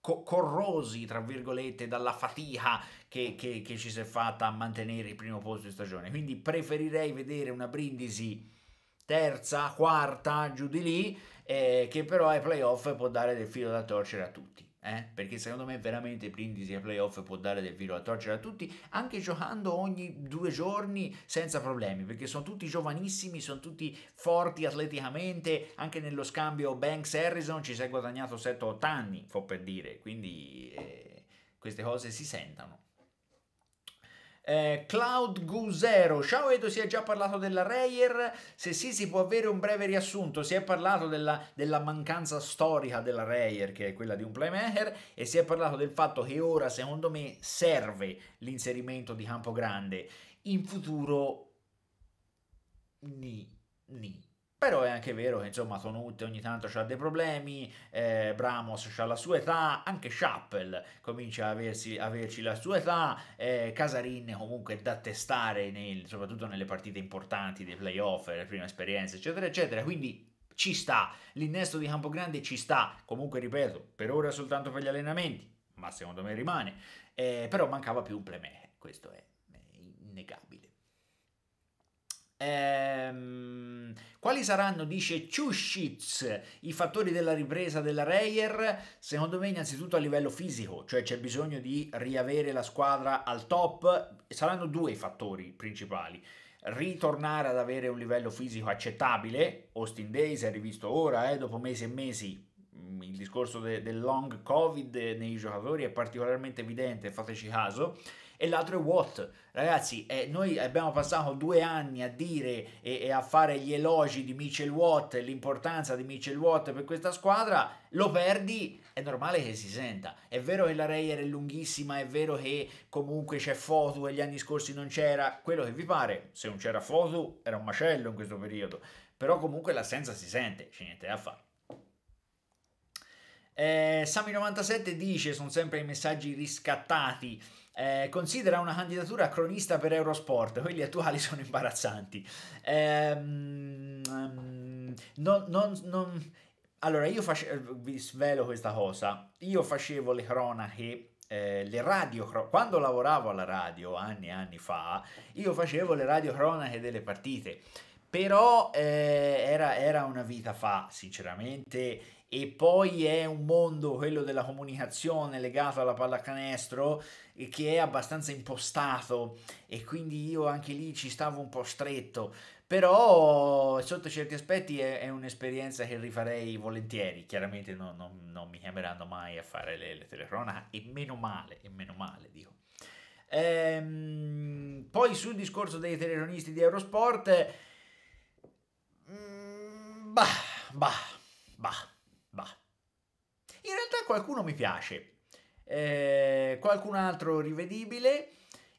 Co corrosi, tra virgolette, dalla fatica che, che, che, ci si è fatta a mantenere il primo posto di stagione. Quindi preferirei vedere una Brindisi terza, quarta, giù di lì, eh, che però ai playoff può dare del filo da torcere a tutti. Eh? Perché secondo me veramente Brindisi ai playoff può dare del filo a torcere a tutti, anche giocando ogni due giorni senza problemi, perché sono tutti giovanissimi, sono tutti forti atleticamente, anche nello scambio Banks-Harrison ci si è guadagnato 7-8 anni, fo per dire, quindi eh, queste cose si sentono. Eh, Cloud Gusero, ciao Edo, si è già parlato della Rayer? Se sì, si può avere un breve riassunto. Si è parlato della, della mancanza storica della Rayer, che è quella di un playmaker, e si è parlato del fatto che ora, secondo me, serve l'inserimento di Campo Grande. In futuro, ni, ni. Però è anche vero che insomma Tonut ogni tanto ha dei problemi, eh, Bramos ha la sua età, anche Chappell comincia a aversi, averci la sua età, eh, Casarin comunque da testare nel, soprattutto nelle partite importanti dei playoff, le prime esperienze eccetera eccetera, quindi ci sta, l'innesto di Campo Grande ci sta, comunque ripeto, per ora soltanto per gli allenamenti, ma secondo me rimane, eh, però mancava più un playmaker, questo è innegabile. Ehm, quali saranno, dice Ciuscic, i fattori della ripresa della Reyer? Secondo me innanzitutto a livello fisico, cioè c'è bisogno di riavere la squadra al top, saranno due i fattori principali. Ritornare ad avere un livello fisico accettabile, Austin Days è rivisto ora, eh, dopo mesi e mesi, mm, il discorso de- del long covid nei giocatori è particolarmente evidente, fateci caso e l'altro è Watt. Ragazzi, eh, noi abbiamo passato due anni a dire e, e a fare gli elogi di Mitchell Watt, l'importanza di Mitchell Watt per questa squadra, lo perdi, è normale che si senta. È vero che la Rayer è lunghissima, è vero che comunque c'è Foto e gli anni scorsi non c'era, quello che vi pare, se non c'era Foto era un macello in questo periodo, però comunque l'assenza si sente, c'è niente da fare. Eh, Sami97 dice, sono sempre i messaggi riscattati, eh, considera una candidatura a cronista per Eurosport, quelli attuali sono imbarazzanti. Eh, non, non, non... Allora, io facevo, vi svelo questa cosa, io facevo le cronache eh, le radio quando lavoravo alla radio anni e anni fa io facevo le radio cronache delle partite però eh, era, era, una vita fa sinceramente e poi è un mondo, quello della comunicazione legato alla pallacanestro, che è abbastanza impostato e quindi io anche lì ci stavo un po' stretto, però sotto certi aspetti è, è un'esperienza che rifarei volentieri, chiaramente non, non, non mi chiameranno mai a fare le, le telecronache e meno male, e meno male, dico. Ehm, poi sul discorso dei telecronisti di Eurosport, mm, bah, bah, bah. In realtà qualcuno mi piace, eh, qualcun altro rivedibile.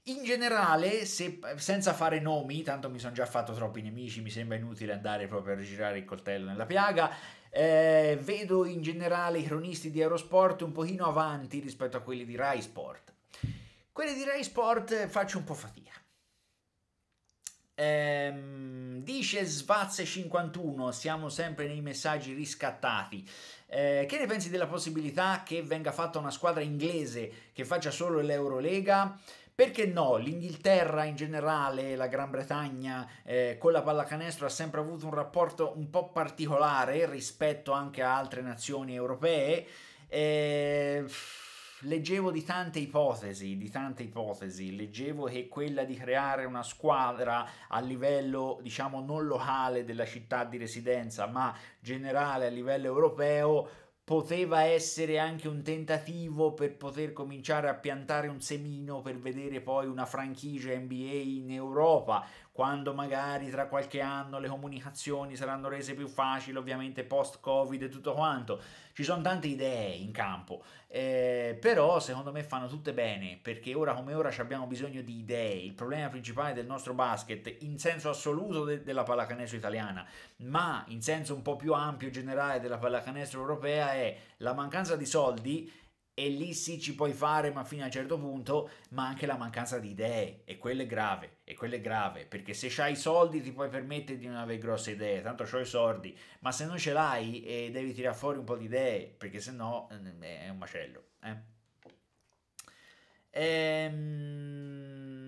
In generale, se, senza fare nomi, tanto mi sono già fatto troppi nemici, mi sembra inutile andare proprio a girare il coltello nella piaga, eh, vedo in generale i cronisti di Eurosport un pochino avanti rispetto a quelli di Rai Sport. Quelli di Rai Sport faccio un po' fatica. Ehm, dice Svazze51, siamo sempre nei messaggi riscattati. Eh, che ne pensi della possibilità che venga fatta una squadra inglese che faccia solo l'Eurolega? Perché no? L'Inghilterra in generale, la Gran Bretagna eh, con la pallacanestro ha sempre avuto un rapporto un po' particolare rispetto anche a altre nazioni europee. Eh, leggevo di tante ipotesi, di tante ipotesi, leggevo che quella di creare una squadra a livello, diciamo, non locale della città di residenza, ma generale a livello europeo poteva essere anche un tentativo per poter cominciare a piantare un semino per vedere poi una franchigia NBA in Europa quando magari tra qualche anno le comunicazioni saranno rese più facili, ovviamente post-Covid e tutto quanto. Ci sono tante idee in campo, eh, però secondo me fanno tutte bene, perché ora come ora abbiamo bisogno di idee. Il problema principale del nostro basket, in senso assoluto de della pallacanestro italiana, ma in senso un po' più ampio e generale della pallacanestro europea, è la mancanza di soldi e lì sì ci puoi fare, ma fino a un certo punto, ma anche la mancanza di idee, e quello è grave, e quello è grave, perché se hai i soldi ti puoi permettere di non avere grosse idee, tanto ho i soldi, ma se non ce l'hai eh, devi tirare fuori un po' di idee, perché se no eh, è un macello. Eh. Ehm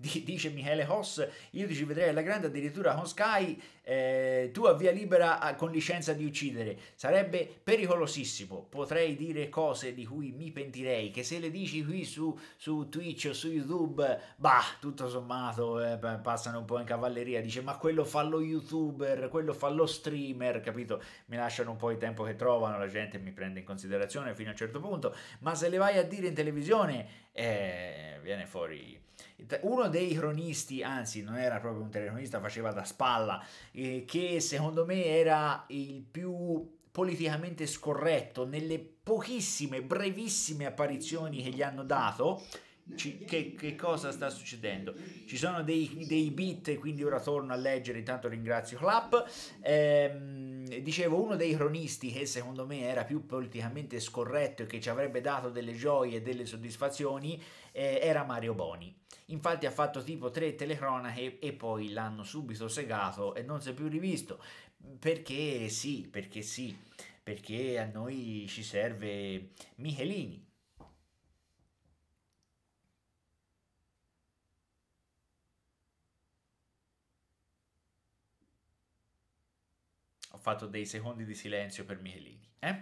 dice Michele Hoss, io ci vedrei alla grande addirittura con Sky, eh, tu a via libera a, con licenza di uccidere, sarebbe pericolosissimo, potrei dire cose di cui mi pentirei, che se le dici qui su, su Twitch o su YouTube, bah, tutto sommato eh, passano un po' in cavalleria, dice ma quello fa lo youtuber, quello fa lo streamer, capito? Mi lasciano un po' il tempo che trovano, la gente mi prende in considerazione fino a un certo punto, ma se le vai a dire in televisione eh, viene fuori uno dei cronisti, anzi non era proprio un telecronista, faceva da spalla, eh, che secondo me era il più politicamente scorretto nelle pochissime, brevissime apparizioni che gli hanno dato. Ci, che, che, cosa sta succedendo? Ci sono dei, dei beat, quindi ora torno a leggere, intanto ringrazio Clap. Ehm, dicevo, uno dei cronisti che secondo me era più politicamente scorretto e che ci avrebbe dato delle gioie e delle soddisfazioni eh, era Mario Boni. Infatti ha fatto tipo tre telecronache e poi l'hanno subito segato e non si è più rivisto. Perché sì, perché sì, perché a noi ci serve Michelini fatto dei secondi di silenzio per Michelini. Eh?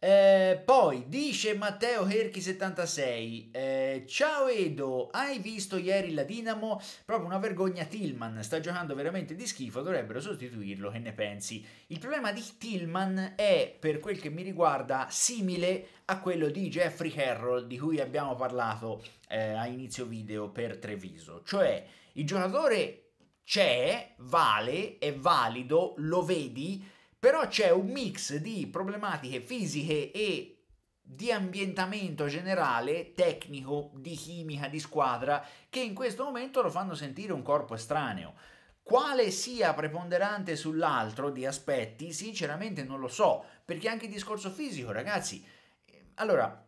Eh, poi dice Matteo Herchi 76 eh, Ciao Edo, hai visto ieri la Dinamo? Proprio una vergogna Tillman, sta giocando veramente di schifo, dovrebbero sostituirlo, che ne pensi? Il problema di Tillman è, per quel che mi riguarda, simile a quello di Jeffrey Carroll di cui abbiamo parlato eh, a inizio video per Treviso, cioè il giocatore c'è, vale, è valido, lo vedi, però c'è un mix di problematiche fisiche e di ambientamento generale, tecnico, di chimica, di squadra, che in questo momento lo fanno sentire un corpo estraneo. Quale sia preponderante sull'altro di aspetti, sinceramente non lo so, perché anche il discorso fisico, ragazzi. Ehm, allora,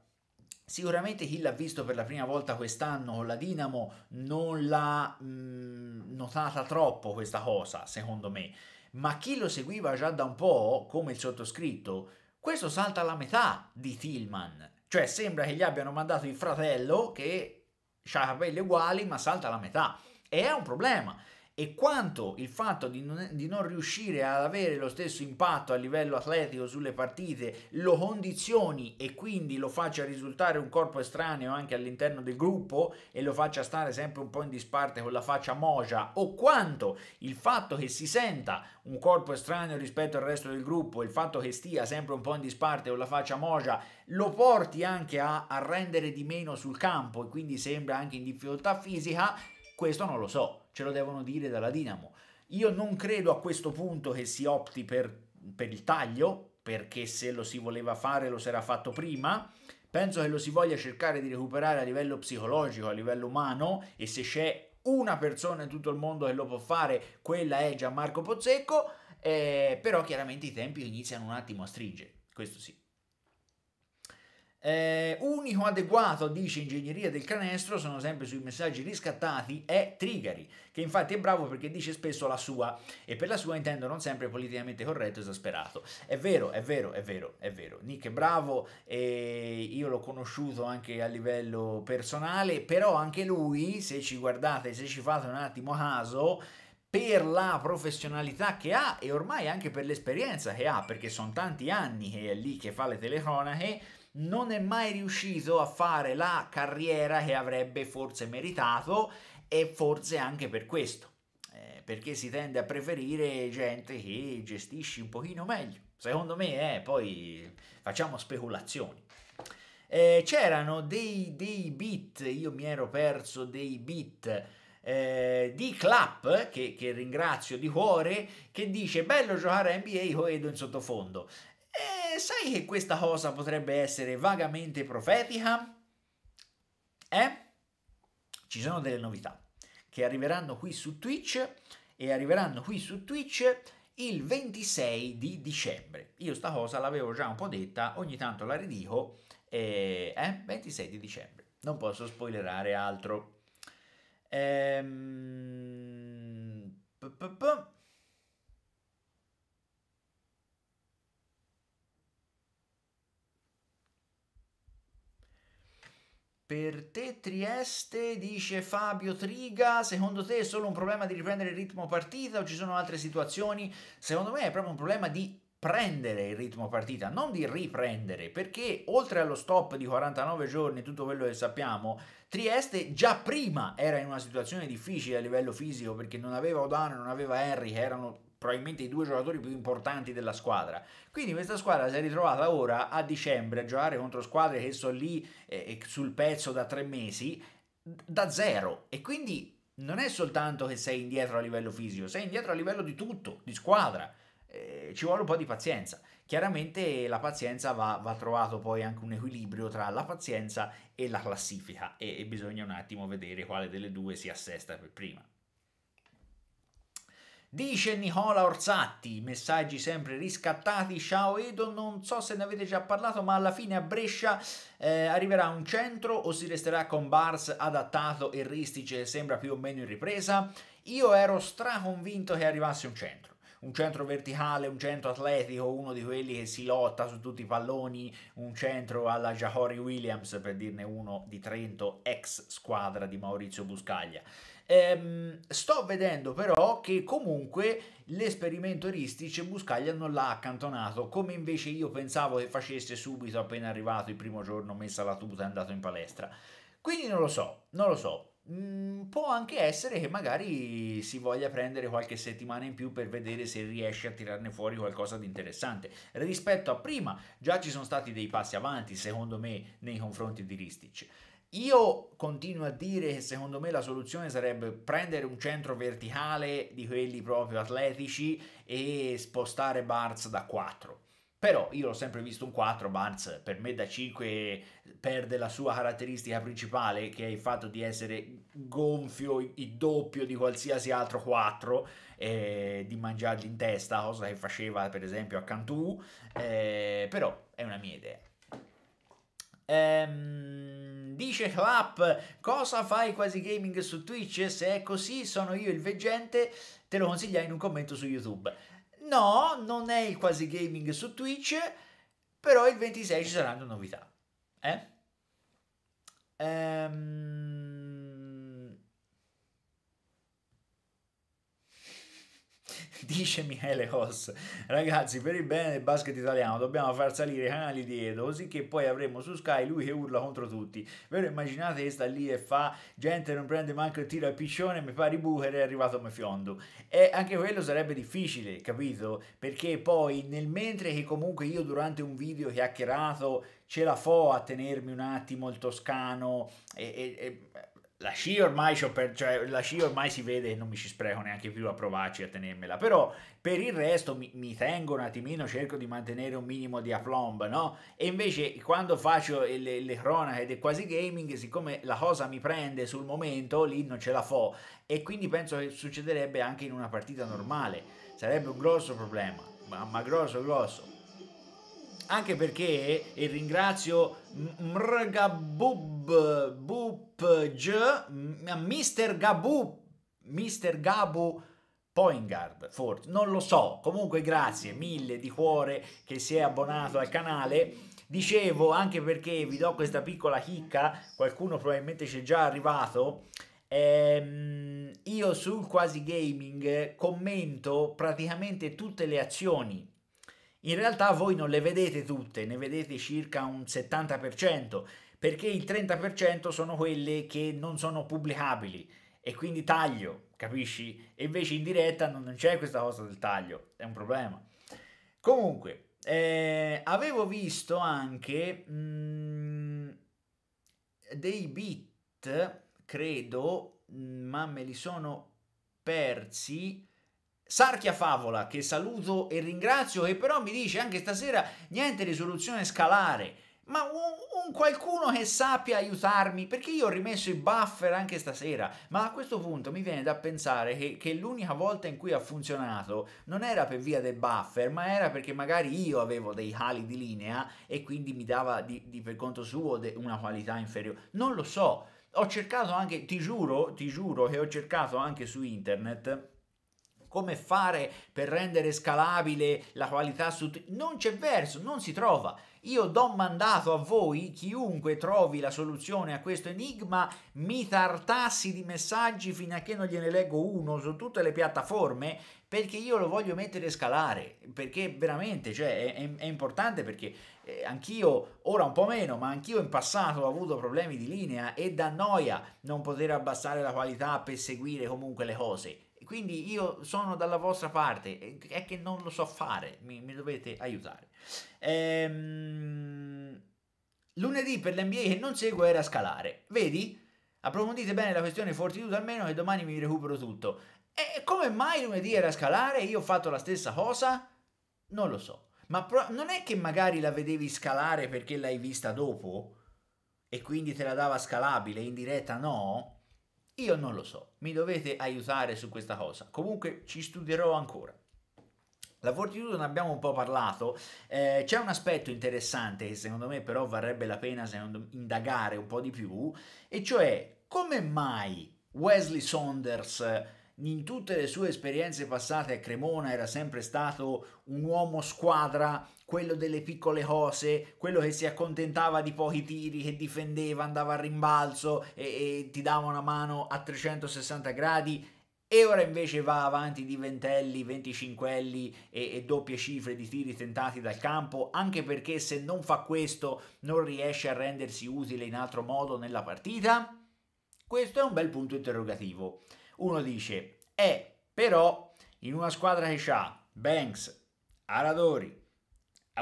Sicuramente chi l'ha visto per la prima volta quest'anno con la Dinamo non l'ha mh, mm, notata troppo questa cosa, secondo me, ma chi lo seguiva già da un po', come il sottoscritto, questo salta alla metà di Tillman. Cioè sembra che gli abbiano mandato il fratello che ha capelli uguali ma salta alla metà. E è un problema e quanto il fatto di non, di non, riuscire ad avere lo stesso impatto a livello atletico sulle partite lo condizioni e quindi lo faccia risultare un corpo estraneo anche all'interno del gruppo e lo faccia stare sempre un po' in disparte con la faccia mogia o quanto il fatto che si senta un corpo estraneo rispetto al resto del gruppo il fatto che stia sempre un po' in disparte con la faccia mogia lo porti anche a, a rendere di meno sul campo e quindi sembra anche in difficoltà fisica questo non lo so ce lo devono dire dalla Dinamo. Io non credo a questo punto che si opti per, per il taglio, perché se lo si voleva fare lo si era fatto prima, penso che lo si voglia cercare di recuperare a livello psicologico, a livello umano e se c'è una persona in tutto il mondo che lo può fare, quella è Gianmarco Pozzecco, eh, però chiaramente i tempi iniziano un attimo a stringere, questo sì. Eh, unico adeguato, dice Ingegneria del Canestro, sono sempre sui messaggi riscattati, è Trigari, che infatti è bravo perché dice spesso la sua, e per la sua intendo non sempre politicamente corretto e esasperato. È vero, è vero, è vero, è vero. Nick è bravo, e io l'ho conosciuto anche a livello personale, però anche lui, se ci guardate, se ci fate un attimo caso, per la professionalità che ha e ormai anche per l'esperienza che ha, perché sono tanti anni che è lì che fa le telecronache, non è mai riuscito a fare la carriera che avrebbe forse meritato e forse anche per questo, eh, perché si tende a preferire gente che gestisce un pochino meglio. Secondo me, eh, poi facciamo speculazioni. Eh, c'erano dei, dei beat, io mi ero perso dei beat eh, di Clap, che, che, ringrazio di cuore, che dice bello giocare a NBA con Edo in sottofondo. E eh, sai che questa cosa potrebbe essere vagamente profetica? Eh? Ci sono delle novità che arriveranno qui su Twitch e arriveranno qui su Twitch il 26 di dicembre. Io sta cosa l'avevo già un po' detta, ogni tanto la ridico, eh, eh? 26 di dicembre. Non posso spoilerare altro. Ehm... Per te Trieste, dice Fabio Triga, secondo te è solo un problema di riprendere il ritmo partita o ci sono altre situazioni? Secondo me è proprio un problema di prendere il ritmo partita, non di riprendere, perché oltre allo stop di 49 giorni, tutto quello che sappiamo, Trieste già prima era in una situazione difficile a livello fisico perché non aveva Odano, non aveva Henry, che erano probabilmente i due giocatori più importanti della squadra. Quindi questa squadra si è ritrovata ora a dicembre a giocare contro squadre che sono lì eh, sul pezzo da tre mesi da zero e quindi non è soltanto che sei indietro a livello fisico, sei indietro a livello di tutto, di squadra. Eh, ci vuole un po' di pazienza. Chiaramente la pazienza va, va, trovato poi anche un equilibrio tra la pazienza e la classifica e, e bisogna un attimo vedere quale delle due si assesta per prima. Dice Nicola Orsatti, messaggi sempre riscattati, ciao Edo, non so se ne avete già parlato ma alla fine a Brescia eh, arriverà un centro o si resterà con Bars adattato e Ristice sembra più o meno in ripresa? Io ero straconvinto che arrivasse un centro un centro verticale, un centro atletico, uno di quelli che si lotta su tutti i palloni, un centro alla Jahori Williams, per dirne uno di Trento, ex squadra di Maurizio Buscaglia. Ehm, sto vedendo però che comunque l'esperimento Ristic Buscaglia non l'ha accantonato, come invece io pensavo che facesse subito appena arrivato il primo giorno, messa la tuta e andato in palestra. Quindi non lo so, non lo so. Mm, può anche essere che magari si voglia prendere qualche settimana in più per vedere se riesce a tirarne fuori qualcosa di interessante. Rispetto a prima, già ci sono stati dei passi avanti, secondo me, nei confronti di Ristich. Io continuo a dire che secondo me la soluzione sarebbe prendere un centro verticale di quelli proprio atletici e spostare Barnes da 4. Però io l'ho sempre visto un 4, Barnes per me da 5 perde la sua caratteristica principale che è il fatto di essere gonfio il doppio di qualsiasi altro 4, eh, di mangiargli in testa, cosa che faceva per esempio a Cantù, eh, però è una mia idea. Ehm, dice Clap, cosa fai quasi gaming su Twitch? Se è così, sono io il veggente, te lo consiglia in un commento su YouTube. No, non è il quasi gaming su Twitch, però il 26 ci saranno novità. Eh? Ehm... dice Michele Hoss, ragazzi per il bene del basket italiano dobbiamo far salire i canali di Edo così che poi avremo su Sky lui che urla contro tutti, Vero, immaginate che sta lì e fa gente non prende manco il tiro al piccione, mi pare Bucher è arrivato come fiondo e anche quello sarebbe difficile, capito? Perché poi nel mentre che comunque io durante un video chiacchierato ce la fo a tenermi un attimo il toscano e, e, e la sci ormai, cioè, la sci ormai si vede e non mi ci spreco neanche più a provarci a tenermela, però per il resto mi, mi tengo un attimino, cerco di mantenere un minimo di aplomb, no? E invece quando faccio le, le cronache ed è quasi gaming, siccome la cosa mi prende sul momento, lì non ce la fo e quindi penso che succederebbe anche in una partita normale, sarebbe un grosso problema, ma, ma grosso grosso anche perché, e ringrazio Mrgabub Bup G, Mr. Gabu, Mr. Gabu Poingard, forse, non lo so, comunque grazie mille di cuore che si è abbonato al canale. Dicevo, anche perché vi do questa piccola chicca, qualcuno probabilmente c'è già arrivato, ehm, io sul quasi gaming commento praticamente tutte le azioni in realtà voi non le vedete tutte, ne vedete circa un 70%, perché il 30% sono quelle che non sono pubblicabili e quindi taglio, capisci? E invece in diretta non c'è questa cosa del taglio, è un problema. Comunque, eh, avevo visto anche mh, mm, dei bit, credo, ma me li sono persi Sarchia Favola, che saluto e ringrazio, che però mi dice anche stasera niente risoluzione scalare, ma un, un, qualcuno che sappia aiutarmi, perché io ho rimesso i buffer anche stasera, ma a questo punto mi viene da pensare che, che l'unica volta in cui ha funzionato non era per via dei buffer, ma era perché magari io avevo dei cali di linea e quindi mi dava di, di per conto suo una qualità inferiore, non lo so, ho cercato anche, ti giuro, ti giuro che ho cercato anche su internet come fare per rendere scalabile la qualità su... Non c'è verso, non si trova. Io do mandato a voi, chiunque trovi la soluzione a questo enigma, mi tartassi di messaggi fino a che non gliene leggo uno su tutte le piattaforme, perché io lo voglio mettere a scalare, perché veramente cioè, è, è importante perché eh, anch'io, ora un po' meno, ma anch'io in passato ho avuto problemi di linea e da noia non poter abbassare la qualità per seguire comunque le cose quindi io sono dalla vostra parte, è che non lo so fare, mi, mi dovete aiutare. Ehm, lunedì per l'NBA che non seguo era scalare, vedi? Approfondite bene la questione fortitudo almeno che domani mi recupero tutto. E come mai lunedì era scalare e io ho fatto la stessa cosa? Non lo so. Ma pro- non è che magari la vedevi scalare perché l'hai vista dopo e quindi te la dava scalabile, in diretta no? Io non lo so, mi dovete aiutare su questa cosa. Comunque ci studierò ancora. La ne abbiamo un po' parlato, eh, c'è un aspetto interessante che secondo me però varrebbe la pena me, indagare un po' di più, e cioè come mai Wesley Saunders in tutte le sue esperienze passate a Cremona era sempre stato un uomo squadra, quello delle piccole cose, quello che si accontentava di pochi tiri, che difendeva, andava a rimbalzo e, e ti dava una mano a 360 gradi e ora invece va avanti di ventelli, venticinquelli e, e, doppie cifre di tiri tentati dal campo, anche perché se non fa questo non riesce a rendersi utile in altro modo nella partita? Questo è un bel punto interrogativo uno dice, eh, però in una squadra che ha Banks, Aradori,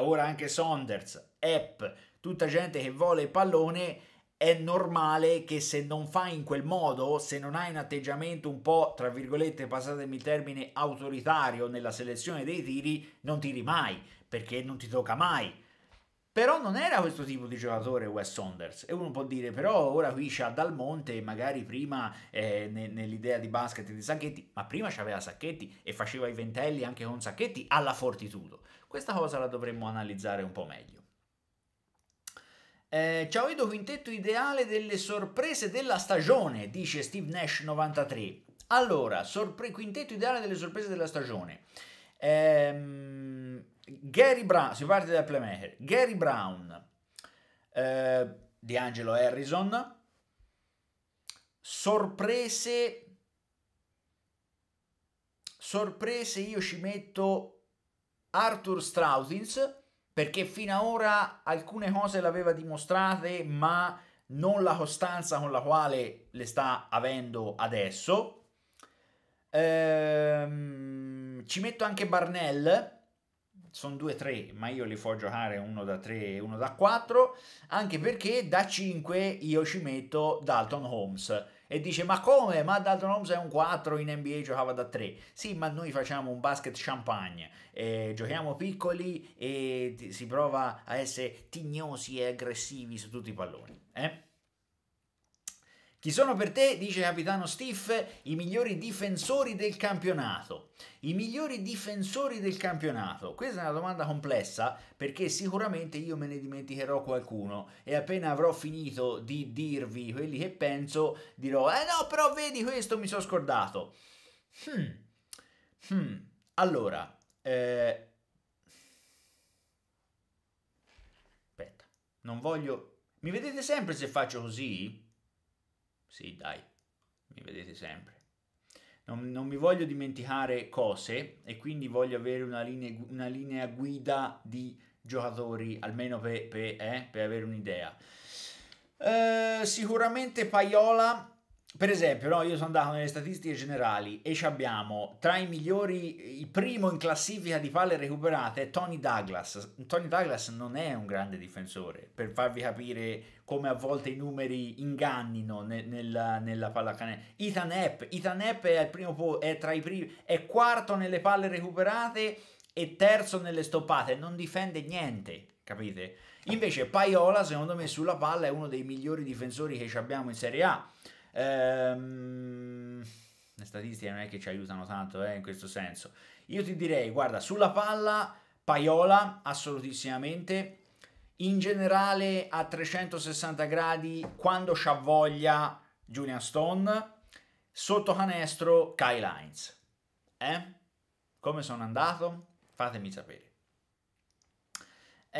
ora anche Saunders, Epp, tutta gente che vuole il pallone, è normale che se non fai in quel modo, se non hai un atteggiamento un po', tra virgolette, passatemi il termine, autoritario nella selezione dei tiri, non tiri mai, perché non ti tocca mai però non era questo tipo di giocatore Wes Saunders. E uno può dire, però ora qui c'ha Dal Monte, magari prima eh, ne, nell'idea di basket di Sacchetti, ma prima c'aveva Sacchetti e faceva i ventelli anche con Sacchetti alla fortitudo. Questa cosa la dovremmo analizzare un po' meglio. Eh, ciao Edo, quintetto ideale delle sorprese della stagione, dice Steve Nash 93. Allora, sorpre- quintetto ideale delle sorprese della stagione. Ehm, Gary Brown, si parte dal playmaker, Gary Brown, eh, di Angelo Harrison, sorprese, sorprese io ci metto Arthur Strautins, perché fino ad ora alcune cose l'aveva dimostrate, ma non la costanza con la quale le sta avendo adesso. Ehm Ehm, ci metto anche Barnell, sono 2-3, ma io li fo giocare uno da 3 e uno da 4, anche perché da 5 io ci metto Dalton Holmes. E dice, ma come? Ma Dalton Holmes è un 4, in NBA giocava da 3. Sì, ma noi facciamo un basket champagne, eh, giochiamo piccoli e si prova a essere tignosi e aggressivi su tutti i palloni. Eh? Chi sono per te, dice Capitano Stiff, i migliori difensori del campionato? I migliori difensori del campionato? Questa è una domanda complessa perché sicuramente io me ne dimenticherò qualcuno e appena avrò finito di dirvi quelli che penso dirò eh no però vedi questo mi sono scordato. Hmm. Hmm. Allora, eh... aspetta, non voglio... Mi vedete sempre se faccio così? Sì, dai, mi vedete sempre. Non, non mi voglio dimenticare cose e quindi voglio avere una linea, una linea guida di giocatori, almeno per, per, eh, per avere un'idea. Eh, sicuramente Paiola per esempio, no, io sono andato nelle statistiche generali e ci abbiamo tra i migliori, il primo in classifica di palle recuperate è Tony Douglas. Tony Douglas non è un grande difensore, per farvi capire come a volte i numeri ingannino ne, nella, nella pallacanestro. Ethan Epp, Ethan Epp è, primo, è, tra i primi, è quarto nelle palle recuperate e terzo nelle stoppate, non difende niente, capite? Invece Paiola, secondo me, sulla palla è uno dei migliori difensori che abbiamo in Serie A. Ehm, le statistiche non è che ci aiutano tanto eh, in questo senso. Io ti direi, guarda, sulla palla Paiola assolutissimamente. In generale a 360 gradi quando c'ha voglia Julian Stone. Sotto canestro Kyle Lines. Eh? Come sono andato? Fatemi sapere.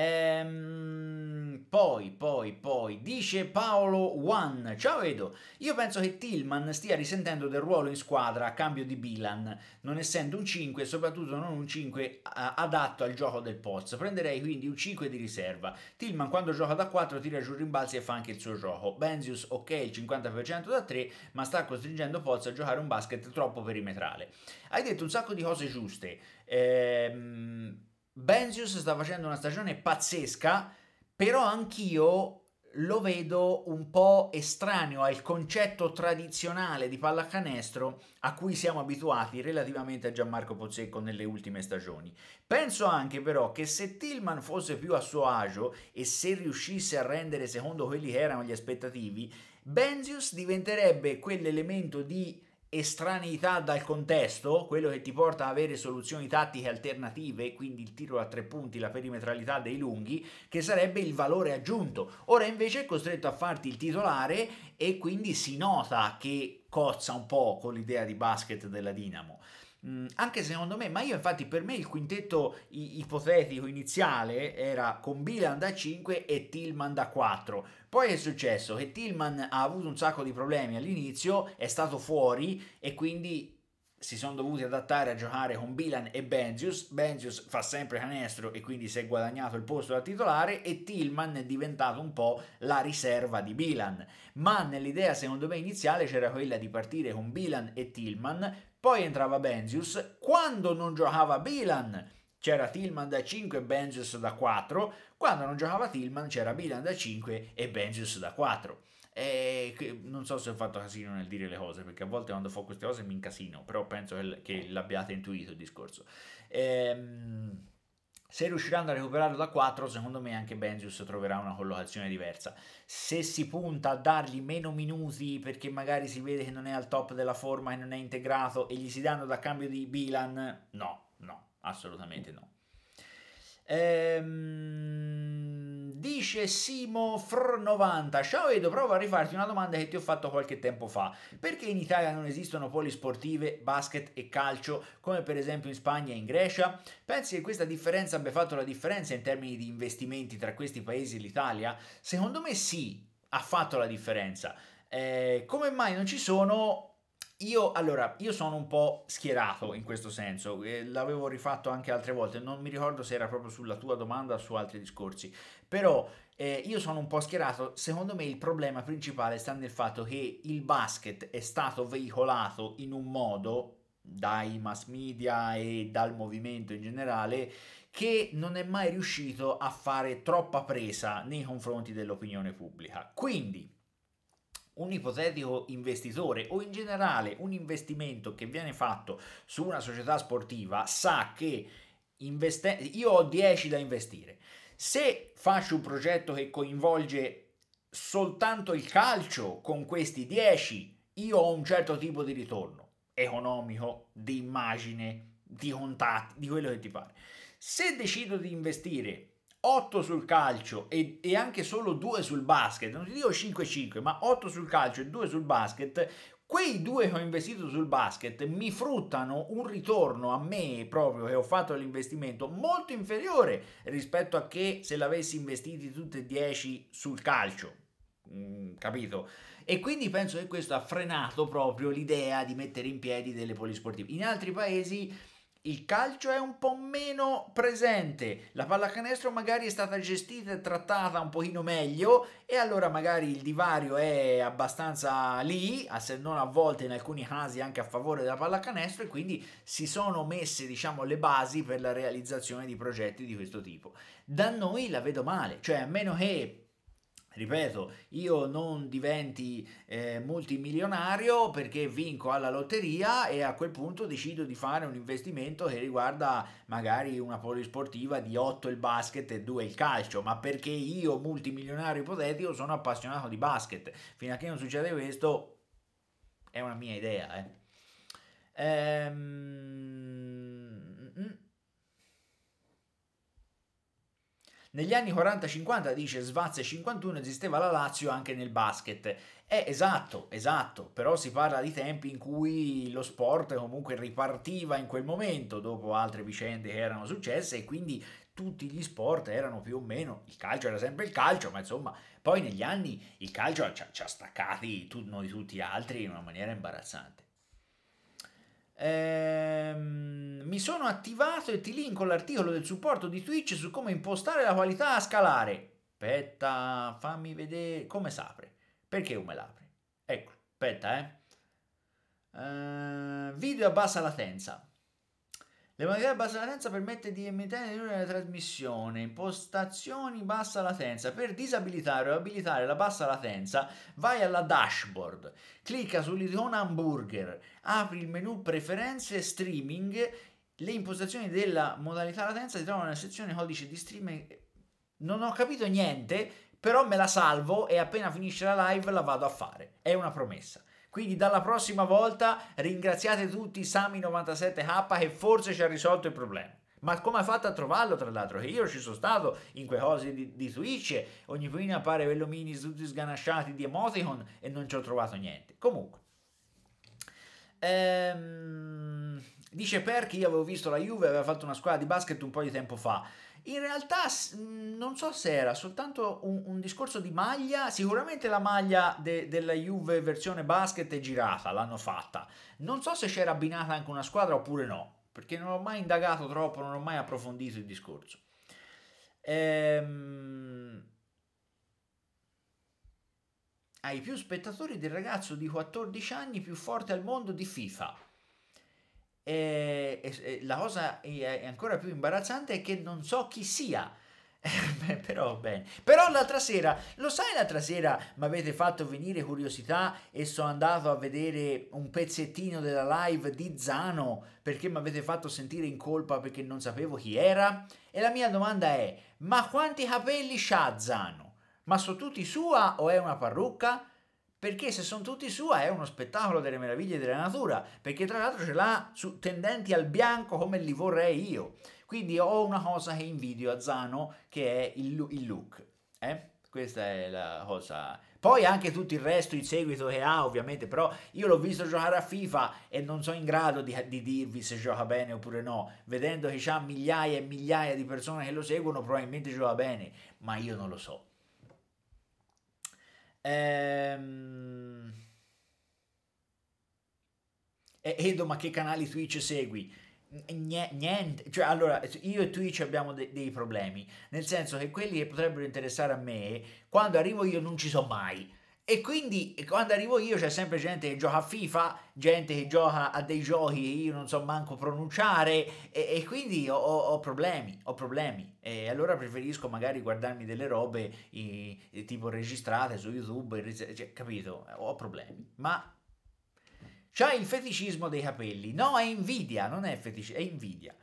Ehm, poi, poi, poi, dice Paolo One. Ciao Edo, io penso che Tillman stia risentendo del ruolo in squadra a cambio di Bilan, non essendo un 5 e soprattutto non un 5 adatto al gioco del Poz. Prenderei quindi un 5 di riserva. Tillman quando gioca da 4 tira giù rimbalzi e fa anche il suo gioco. Benzius ok, il 50% da 3, ma sta costringendo Poz a giocare un basket troppo perimetrale. Hai detto un sacco di cose giuste. Ehm, Benzius sta facendo una stagione pazzesca, però anch'io lo vedo un po' estraneo al concetto tradizionale di pallacanestro a cui siamo abituati relativamente a Gianmarco Pozzecco nelle ultime stagioni. Penso anche però che se Tillman fosse più a suo agio e se riuscisse a rendere secondo quelli che erano gli aspettativi, Benzius diventerebbe quell'elemento di estraneità dal contesto, quello che ti porta ad avere soluzioni tattiche alternative, quindi il tiro a tre punti, la perimetralità dei lunghi, che sarebbe il valore aggiunto. Ora invece è costretto a farti il titolare e quindi si nota che cozza un po' con l'idea di basket della Dinamo. Mm, anche secondo me, ma io infatti per me il quintetto i- ipotetico iniziale era con Bilan da 5 e Tillman da 4. Poi è successo che Tillman ha avuto un sacco di problemi all'inizio, è stato fuori e quindi si sono dovuti adattare a giocare con Bilan e Benzius. Benzius fa sempre canestro e quindi si è guadagnato il posto da titolare e Tillman è diventato un po' la riserva di Bilan. Ma nell'idea secondo me iniziale c'era quella di partire con Bilan e Tillman, poi entrava Benzius, quando non giocava Bilan c'era Tillman da 5 e Benzius da 4, quando non giocava Tillman c'era Bilan da 5 e Benzius da 4. E non so se ho fatto casino nel dire le cose, perché a volte quando fo queste cose mi incasino, però penso che l'abbiate intuito il discorso. Ehm... Se riusciranno a recuperarlo da 4, secondo me anche Benzius troverà una collocazione diversa. Se si punta a dargli meno minuti perché magari si vede che non è al top della forma e non è integrato e gli si danno da cambio di Bilan, no, no, assolutamente no. Ehm, dice Simo Fr 90 Ciao Edo, provo a rifarti una domanda che ti ho fatto qualche tempo fa. Perché in Italia non esistono polisportive, basket e calcio, come per esempio in Spagna e in Grecia? Pensi che questa differenza abbia fatto la differenza in termini di investimenti tra questi paesi e l'Italia? Secondo me sì, ha fatto la differenza. Eh, come mai non ci sono io, allora, io sono un po' schierato in questo senso, l'avevo rifatto anche altre volte, non mi ricordo se era proprio sulla tua domanda o su altri discorsi, però eh, io sono un po' schierato, secondo me il problema principale sta nel fatto che il basket è stato veicolato in un modo dai mass media e dal movimento in generale che non è mai riuscito a fare troppa presa nei confronti dell'opinione pubblica. Quindi, un ipotetico investitore o in generale un investimento che viene fatto su una società sportiva sa che investe- io ho 10 da investire. Se faccio un progetto che coinvolge soltanto il calcio con questi 10, io ho un certo tipo di ritorno economico, di immagine, di contatti, di quello che ti pare. Se decido di investire 8 sul calcio e, e anche solo 2 sul basket, non ti dico 5-5, ma 8 sul calcio e 2 sul basket, Quei due che ho investito sul basket mi fruttano un ritorno a me proprio che ho fatto l'investimento molto inferiore rispetto a che se l'avessi investiti tutti e 10 sul calcio. Mm, capito? E quindi penso che questo ha frenato proprio l'idea di mettere in piedi delle polisportive. In altri paesi il calcio è un po' meno presente, la pallacanestro magari è stata gestita e trattata un pochino meglio e allora magari il divario è abbastanza lì, se non a volte in alcuni casi anche a favore della pallacanestro e quindi si sono messe diciamo le basi per la realizzazione di progetti di questo tipo. Da noi la vedo male, cioè a meno che ripeto, io non diventi eh, multimilionario perché vinco alla lotteria e a quel punto decido di fare un investimento che riguarda magari una polisportiva di 8 il basket e 2 il calcio, ma perché io multimilionario ipotetico sono appassionato di basket. Fino a che non succede questo è una mia idea, eh. Ehm Negli anni 40-50, dice Svazze 51, esisteva la Lazio anche nel basket. Eh, esatto, esatto, però si parla di tempi in cui lo sport comunque ripartiva in quel momento dopo altre vicende che erano successe e quindi tutti gli sport erano più o meno, il calcio era sempre il calcio, ma insomma, poi negli anni il calcio ci ha, ci ha staccati tu, noi tutti altri in una maniera imbarazzante. Ehm, mi sono attivato e ti linko l'articolo del supporto di Twitch su come impostare la qualità a scalare. Aspetta, fammi vedere come si apre. Perché come l'apre? Ecco, aspetta, eh. Ehm, video a bassa latenza. Le modalità a bassa latenza permette di emettere la trasmissione, impostazioni bassa latenza. Per disabilitare o abilitare la bassa latenza vai alla dashboard, clicca sull'icona hamburger, apri il menu preferenze streaming, le impostazioni della modalità latenza si trovano nella sezione codice di streaming. Non ho capito niente, però me la salvo e appena finisce la live la vado a fare. È una promessa. Quindi dalla prossima volta ringraziate tutti Sami97K che forse ci ha risolto il problema. Ma come ha fatto a trovarlo, tra l'altro? Che io ci sono stato in quei cose di, di Twitch, ogni prima appare mini tutti sganasciati di emoticon e non ci ho trovato niente. Comunque. Ehm, dice Perchi, io avevo visto la Juve, aveva fatto una squadra di basket un po' di tempo fa in realtà non so se era soltanto un, un discorso di maglia, sicuramente la maglia de, della Juve versione basket è girata, l'hanno fatta, non so se c'era abbinata anche una squadra oppure no, perché non ho mai indagato troppo, non ho mai approfondito il discorso. Ehm... Hai più spettatori del ragazzo di 14 anni più forte al mondo di FIFA. E, e, e la cosa è ancora più imbarazzante è che non so chi sia. Beh, però bene. Però l'altra sera, lo sai l'altra sera mi avete fatto venire curiosità e sono andato a vedere un pezzettino della live di Zano perché mi avete fatto sentire in colpa perché non sapevo chi era? E la mia domanda è, ma quanti capelli c'ha Zano? Ma sono tutti sua o è una parrucca? Perché se sono tutti sua è uno spettacolo delle meraviglie della natura, perché tra l'altro ce l'ha su, tendenti al bianco come li vorrei io. Quindi ho una cosa che invidio a Zano che è il, il look. Eh? Questa è la cosa. Poi anche tutto il resto il seguito che ha, ovviamente, però io l'ho visto giocare a FIFA e non sono in grado di, di, dirvi se gioca bene oppure no. Vedendo che c'ha migliaia e migliaia di persone che lo seguono, probabilmente gioca bene, ma io non lo so. Ehm, e Edo, ma che canali Twitch segui? niente, cioè allora io e Twitch abbiamo de- dei problemi, nel senso che quelli che potrebbero interessare a me, quando arrivo io non ci so mai. E quindi quando arrivo io c'è sempre gente che gioca a FIFA, gente che gioca a dei giochi che io non so manco pronunciare e, e quindi ho, ho, problemi, ho problemi. E allora preferisco magari guardarmi delle robe i, i, tipo registrate su YouTube, cioè, capito? Ho problemi. Ma c'è il feticismo dei capelli. No, è invidia, non è feticismo, è invidia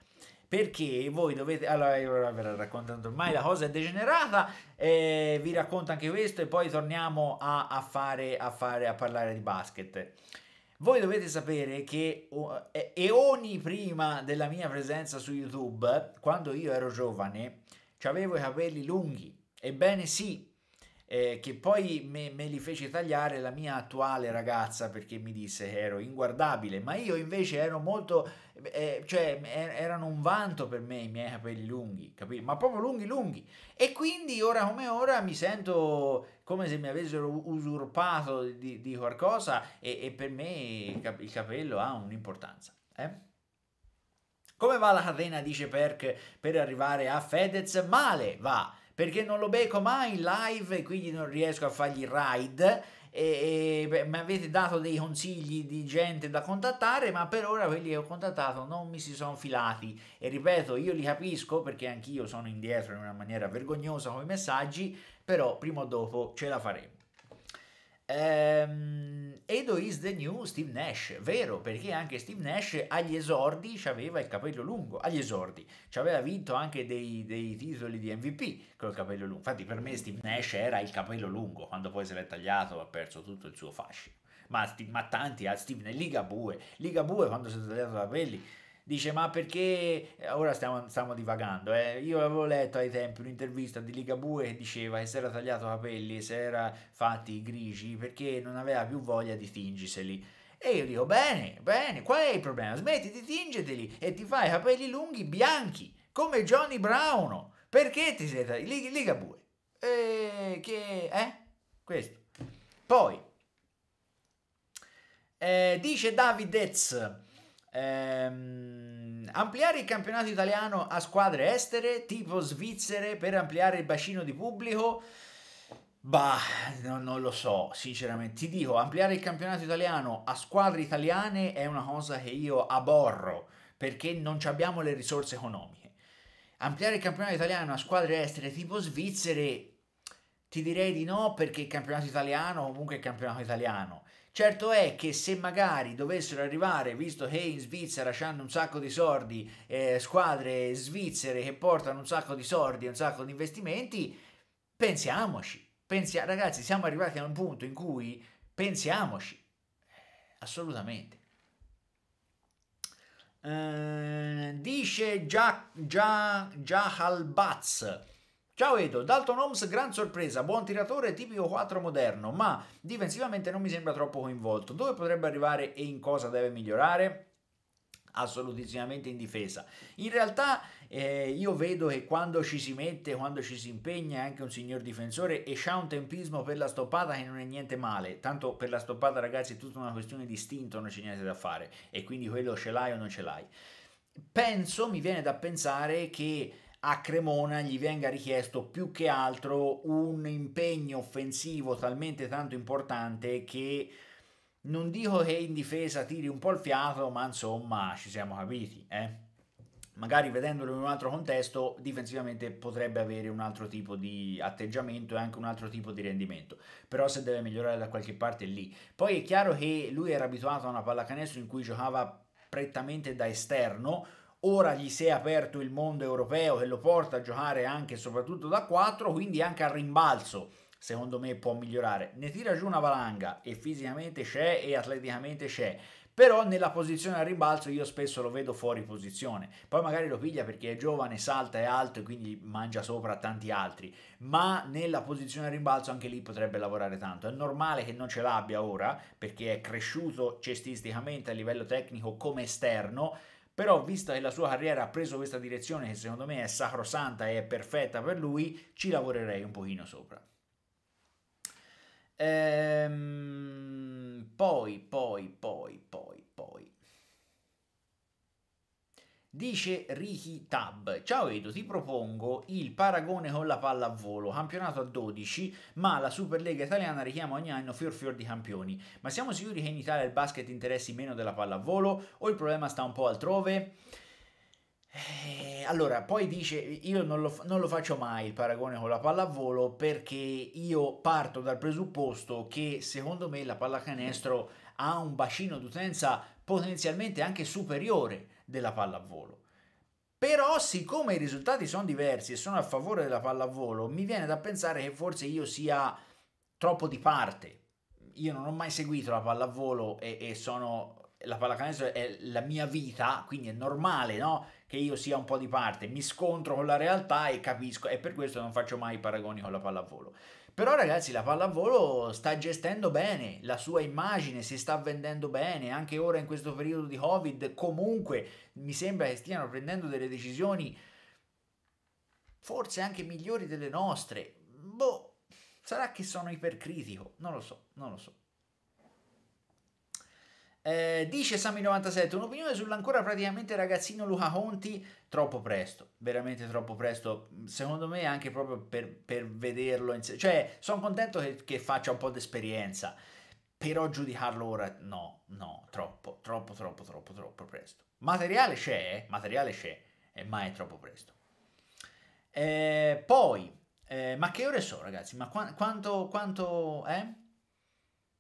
perché voi dovete allora io ve la raccontando ormai la cosa è degenerata eh, vi racconto anche questo e poi torniamo a, a, fare, a, fare, a parlare di basket voi dovete sapere che oh, eoni prima della mia presenza su youtube quando io ero giovane avevo i capelli lunghi ebbene sì eh, che poi me, me, li fece tagliare la mia attuale ragazza perché mi disse che ero inguardabile, ma io invece ero molto, eh, cioè er- erano un vanto per me i miei capelli lunghi, capito? ma proprio lunghi lunghi. E quindi ora come ora mi sento come se mi avessero usurpato di, di qualcosa e, e, per me il, cap- il capello ha un'importanza. Eh? Come va la catena, dice Perk, per arrivare a Fedez? Male va perché non lo becco mai in live e quindi non riesco a fargli ride. E, e, mi avete dato dei consigli di gente da contattare, ma per ora quelli che ho contattato non mi si sono filati. E ripeto, io li capisco perché anch'io sono indietro in una maniera vergognosa con i messaggi, però prima o dopo ce la faremo. Um, Edo is the new Steve Nash, vero, perché anche Steve Nash agli esordi aveva il capello lungo, agli esordi, ci aveva vinto anche dei, dei, titoli di MVP col capello lungo, infatti per me Steve Nash era il capello lungo, quando poi se l'è tagliato ha perso tutto il suo fascino, ma, ma tanti, a ah, Steve, Liga Bue quando si è tagliato i capelli dice ma perché, eh, ora stiamo, stiamo divagando, eh. io avevo letto ai tempi un'intervista di Ligabue che diceva che si era tagliato i capelli, si era fatti i grigi perché non aveva più voglia di tingiseli. E io dico, bene, bene, qual è il problema? Smetti di tingeteli e ti fai i capelli lunghi bianchi, come Johnny Brown Perché ti sei tagliato? Ligabue. E che... eh? Questo. Poi, eh, dice Davidez, Ehm, ampliare il campionato italiano a squadre estere, tipo svizzere, per ampliare il bacino di pubblico. Bah, no, non lo so, sinceramente. Ti dico, ampliare il campionato italiano a squadre italiane è una cosa che io aborro, perché non abbiamo le risorse economiche. Ampliare il campionato italiano a squadre estere tipo svizzere, ti direi di no, perché il campionato italiano comunque è il campionato italiano. Certo è che se magari dovessero arrivare, visto che in Svizzera hanno un sacco di sordi, eh, squadre svizzere che portano un sacco di sordi e un sacco di investimenti, pensiamoci. Pensia ragazzi, siamo arrivati a un punto in cui pensiamoci. Assolutamente. Uh, dice Jahalbaz. Ciao Edo, Dalton Holmes gran sorpresa, buon tiratore tipico 4 moderno, ma difensivamente non mi sembra troppo coinvolto. Dove potrebbe arrivare e in cosa deve migliorare? assolutissimamente in difesa. In realtà eh, io vedo che quando ci si mette, quando ci si impegna è anche un signor difensore e c'ha un tempismo per la stoppata che non è niente male, tanto per la stoppata ragazzi è tutta una questione di istinto, non c'è niente da fare e quindi quello ce l'hai o non ce l'hai. Penso, mi viene da pensare che a Cremona gli venga richiesto più che altro un impegno offensivo talmente tanto importante che non dico che in difesa tiri un po' il fiato, ma insomma ci siamo capiti, eh? Magari vedendolo in un altro contesto, difensivamente potrebbe avere un altro tipo di atteggiamento e anche un altro tipo di rendimento. Però se deve migliorare da qualche parte è lì. Poi è chiaro che lui era abituato a una pallacanestro in cui giocava prettamente da esterno, ora gli si è aperto il mondo europeo che lo porta a giocare anche e soprattutto da 4, quindi anche al rimbalzo secondo me può migliorare. Ne tira giù una valanga e fisicamente c'è e atleticamente c'è, però nella posizione al rimbalzo io spesso lo vedo fuori posizione. Poi magari lo piglia perché è giovane, salta, è alto e quindi mangia sopra tanti altri, ma nella posizione al rimbalzo anche lì potrebbe lavorare tanto. È normale che non ce l'abbia ora perché è cresciuto cestisticamente a livello tecnico come esterno, però vista che la sua carriera ha preso questa direzione che secondo me è sacrosanta e è perfetta per lui, ci lavorerei un pochino sopra. Ehm, poi, poi, poi, poi, poi. Dice Ricky Tab, ciao Edo, ti propongo il paragone con la palla a volo, campionato a 12, ma la Superlega italiana richiama ogni anno fior fior di campioni. Ma siamo sicuri che in Italia il basket interessi meno della palla a volo o il problema sta un po' altrove? Eh, allora, poi dice, io non lo, non lo, faccio mai il paragone con la pallavolo perché io parto dal presupposto che secondo me la pallacanestro ha un bacino d'utenza potenzialmente anche superiore della pallavolo. Però siccome i risultati sono diversi e sono a favore della pallavolo, mi viene da pensare che forse io sia troppo di parte. Io non ho mai seguito la pallavolo e, e sono la pallacanestro è la mia vita, quindi è normale no? che io sia un po' di parte, mi scontro con la realtà e capisco, e per questo non faccio mai paragoni con la pallavolo. Però ragazzi la pallavolo sta gestendo bene la sua immagine, si sta vendendo bene, anche ora in questo periodo di Covid comunque mi sembra che stiano prendendo delle decisioni forse anche migliori delle nostre. Boh, sarà che sono ipercritico, non lo so, non lo so. Eh, dice sammy 97 un'opinione sull'ancora praticamente ragazzino Luca Conti, troppo presto, veramente troppo presto, secondo me anche proprio per, per vederlo, in se- cioè sono contento che, che faccia un po' d'esperienza, però giudicarlo ora no, no, troppo, troppo, troppo, troppo, troppo presto. Materiale c'è, eh, materiale c'è, eh, ma è troppo presto. Eh, poi, eh, ma che ore sono ragazzi? Ma qua- quanto, quanto, eh?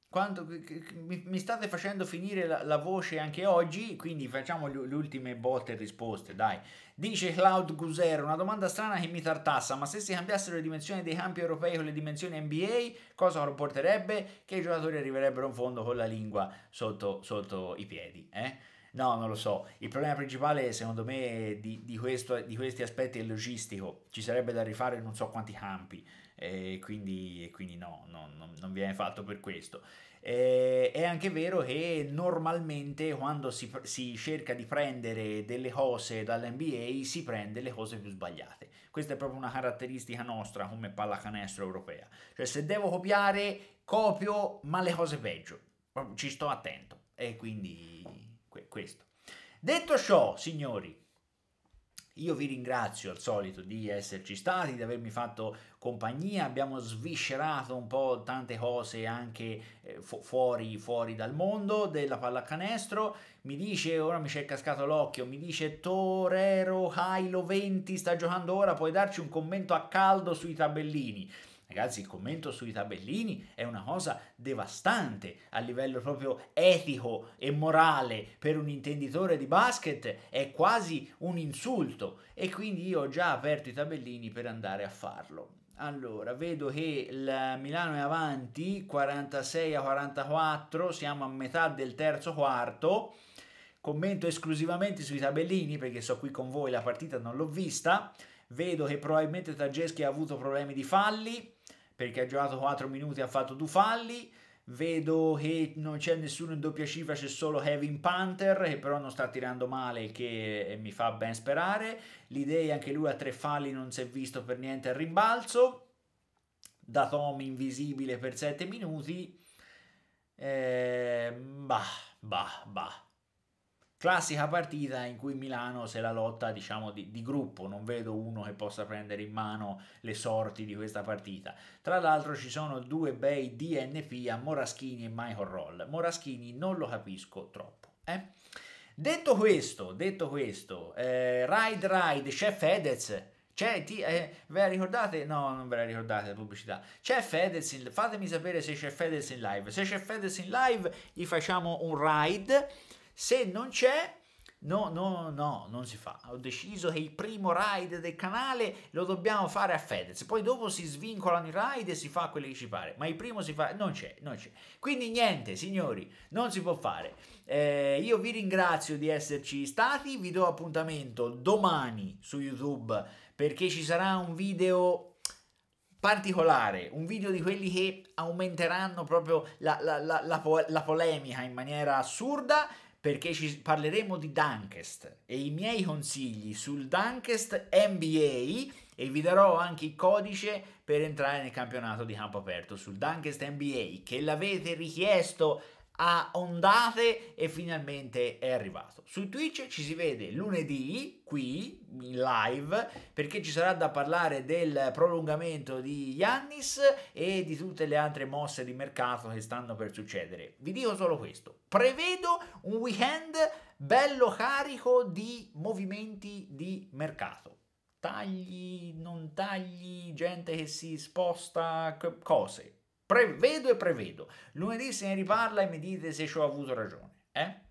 Quanto, mi, mi, state facendo finire la, la, voce anche oggi, quindi facciamo le ultime botte e risposte, dai. Dice Cloud Gusero, una domanda strana che mi tartassa, ma se si cambiassero le dimensioni dei campi europei con le dimensioni NBA, cosa comporterebbe? Che i giocatori arriverebbero in fondo con la lingua sotto, sotto i piedi, eh? No, non lo so. Il problema principale, secondo me, di, di, questo, di questi aspetti è logistico. Ci sarebbe da rifare non so quanti campi e quindi, e quindi no, no, no, non viene fatto per questo. Eh, è anche vero che normalmente quando si, si, cerca di prendere delle cose dall'NBA si prende le cose più sbagliate. Questa è proprio una caratteristica nostra come pallacanestro europea. Cioè se devo copiare, copio, ma le cose peggio. Ci sto attento. E quindi que- questo. Detto ciò, signori, io vi ringrazio al solito di esserci stati, di avermi fatto compagnia, abbiamo sviscerato un po' tante cose anche eh, fu fuori, fuori, dal mondo della pallacanestro. Mi dice, ora mi c'è cascato l'occhio, mi dice Torero Hilo 20 sta giocando ora, puoi darci un commento a caldo sui tabellini. Ragazzi, il commento sui tabellini è una cosa devastante a livello proprio etico e morale per un intenditore di basket, è quasi un insulto e quindi io ho già aperto i tabellini per andare a farlo. Allora, vedo che il Milano è avanti, 46 a 44, siamo a metà del terzo quarto. Commento esclusivamente sui tabellini perché so qui con voi, la partita non l'ho vista. Vedo che probabilmente Tageschi ha avuto problemi di falli, perché ha giocato 4 minuti e ha fatto due falli. Vedo che non c'è nessuno in doppia cifra, c'è solo Kevin Panther che però non sta tirando male che eh, mi fa ben sperare. L'idea è anche lui a tre falli non si è visto per niente al rimbalzo. Da Tom invisibile per 7 minuti. Eh, bah, bah, bah classica partita in cui Milano se la lotta diciamo di, di, gruppo, non vedo uno che possa prendere in mano le sorti di questa partita. Tra l'altro ci sono due bei DNP a Moraschini e Michael Roll. Moraschini non lo capisco troppo. Eh? Detto questo, detto questo, eh, Ride Ride c'è Fedez. C'è, ti, eh, ve la ricordate? No, non ve la ricordate la pubblicità. C'è Fedez in, fatemi sapere se c'è Fedez in live. Se c'è Fedez in live, gli facciamo un ride se non c'è, no, no, no, non si fa. Ho deciso che il primo ride del canale lo dobbiamo fare a Fedez. Poi dopo si svincolano i ride e si fa quello che ci pare. Ma il primo si fa, non c'è, non c'è. Quindi niente, signori, non si può fare. Eh, io vi ringrazio di esserci stati. Vi do appuntamento domani su YouTube perché ci sarà un video particolare, un video di quelli che aumenteranno proprio la, la, la, la polemica in maniera assurda perché ci parleremo di Dunkest e i miei consigli sul Dunkest NBA e vi darò anche il codice per entrare nel campionato di campo aperto sul Dunkest NBA che l'avete richiesto a ondate e finalmente è arrivato. Su Twitch ci si vede lunedì qui in live perché ci sarà da parlare del prolungamento di Yannis e di tutte le altre mosse di mercato che stanno per succedere. Vi dico solo questo, prevedo un weekend bello carico di movimenti di mercato. Tagli, non tagli, gente che si sposta, cose Prevedo e prevedo. Lunedì se ne riparla e mi dite se ci ho avuto ragione. Eh?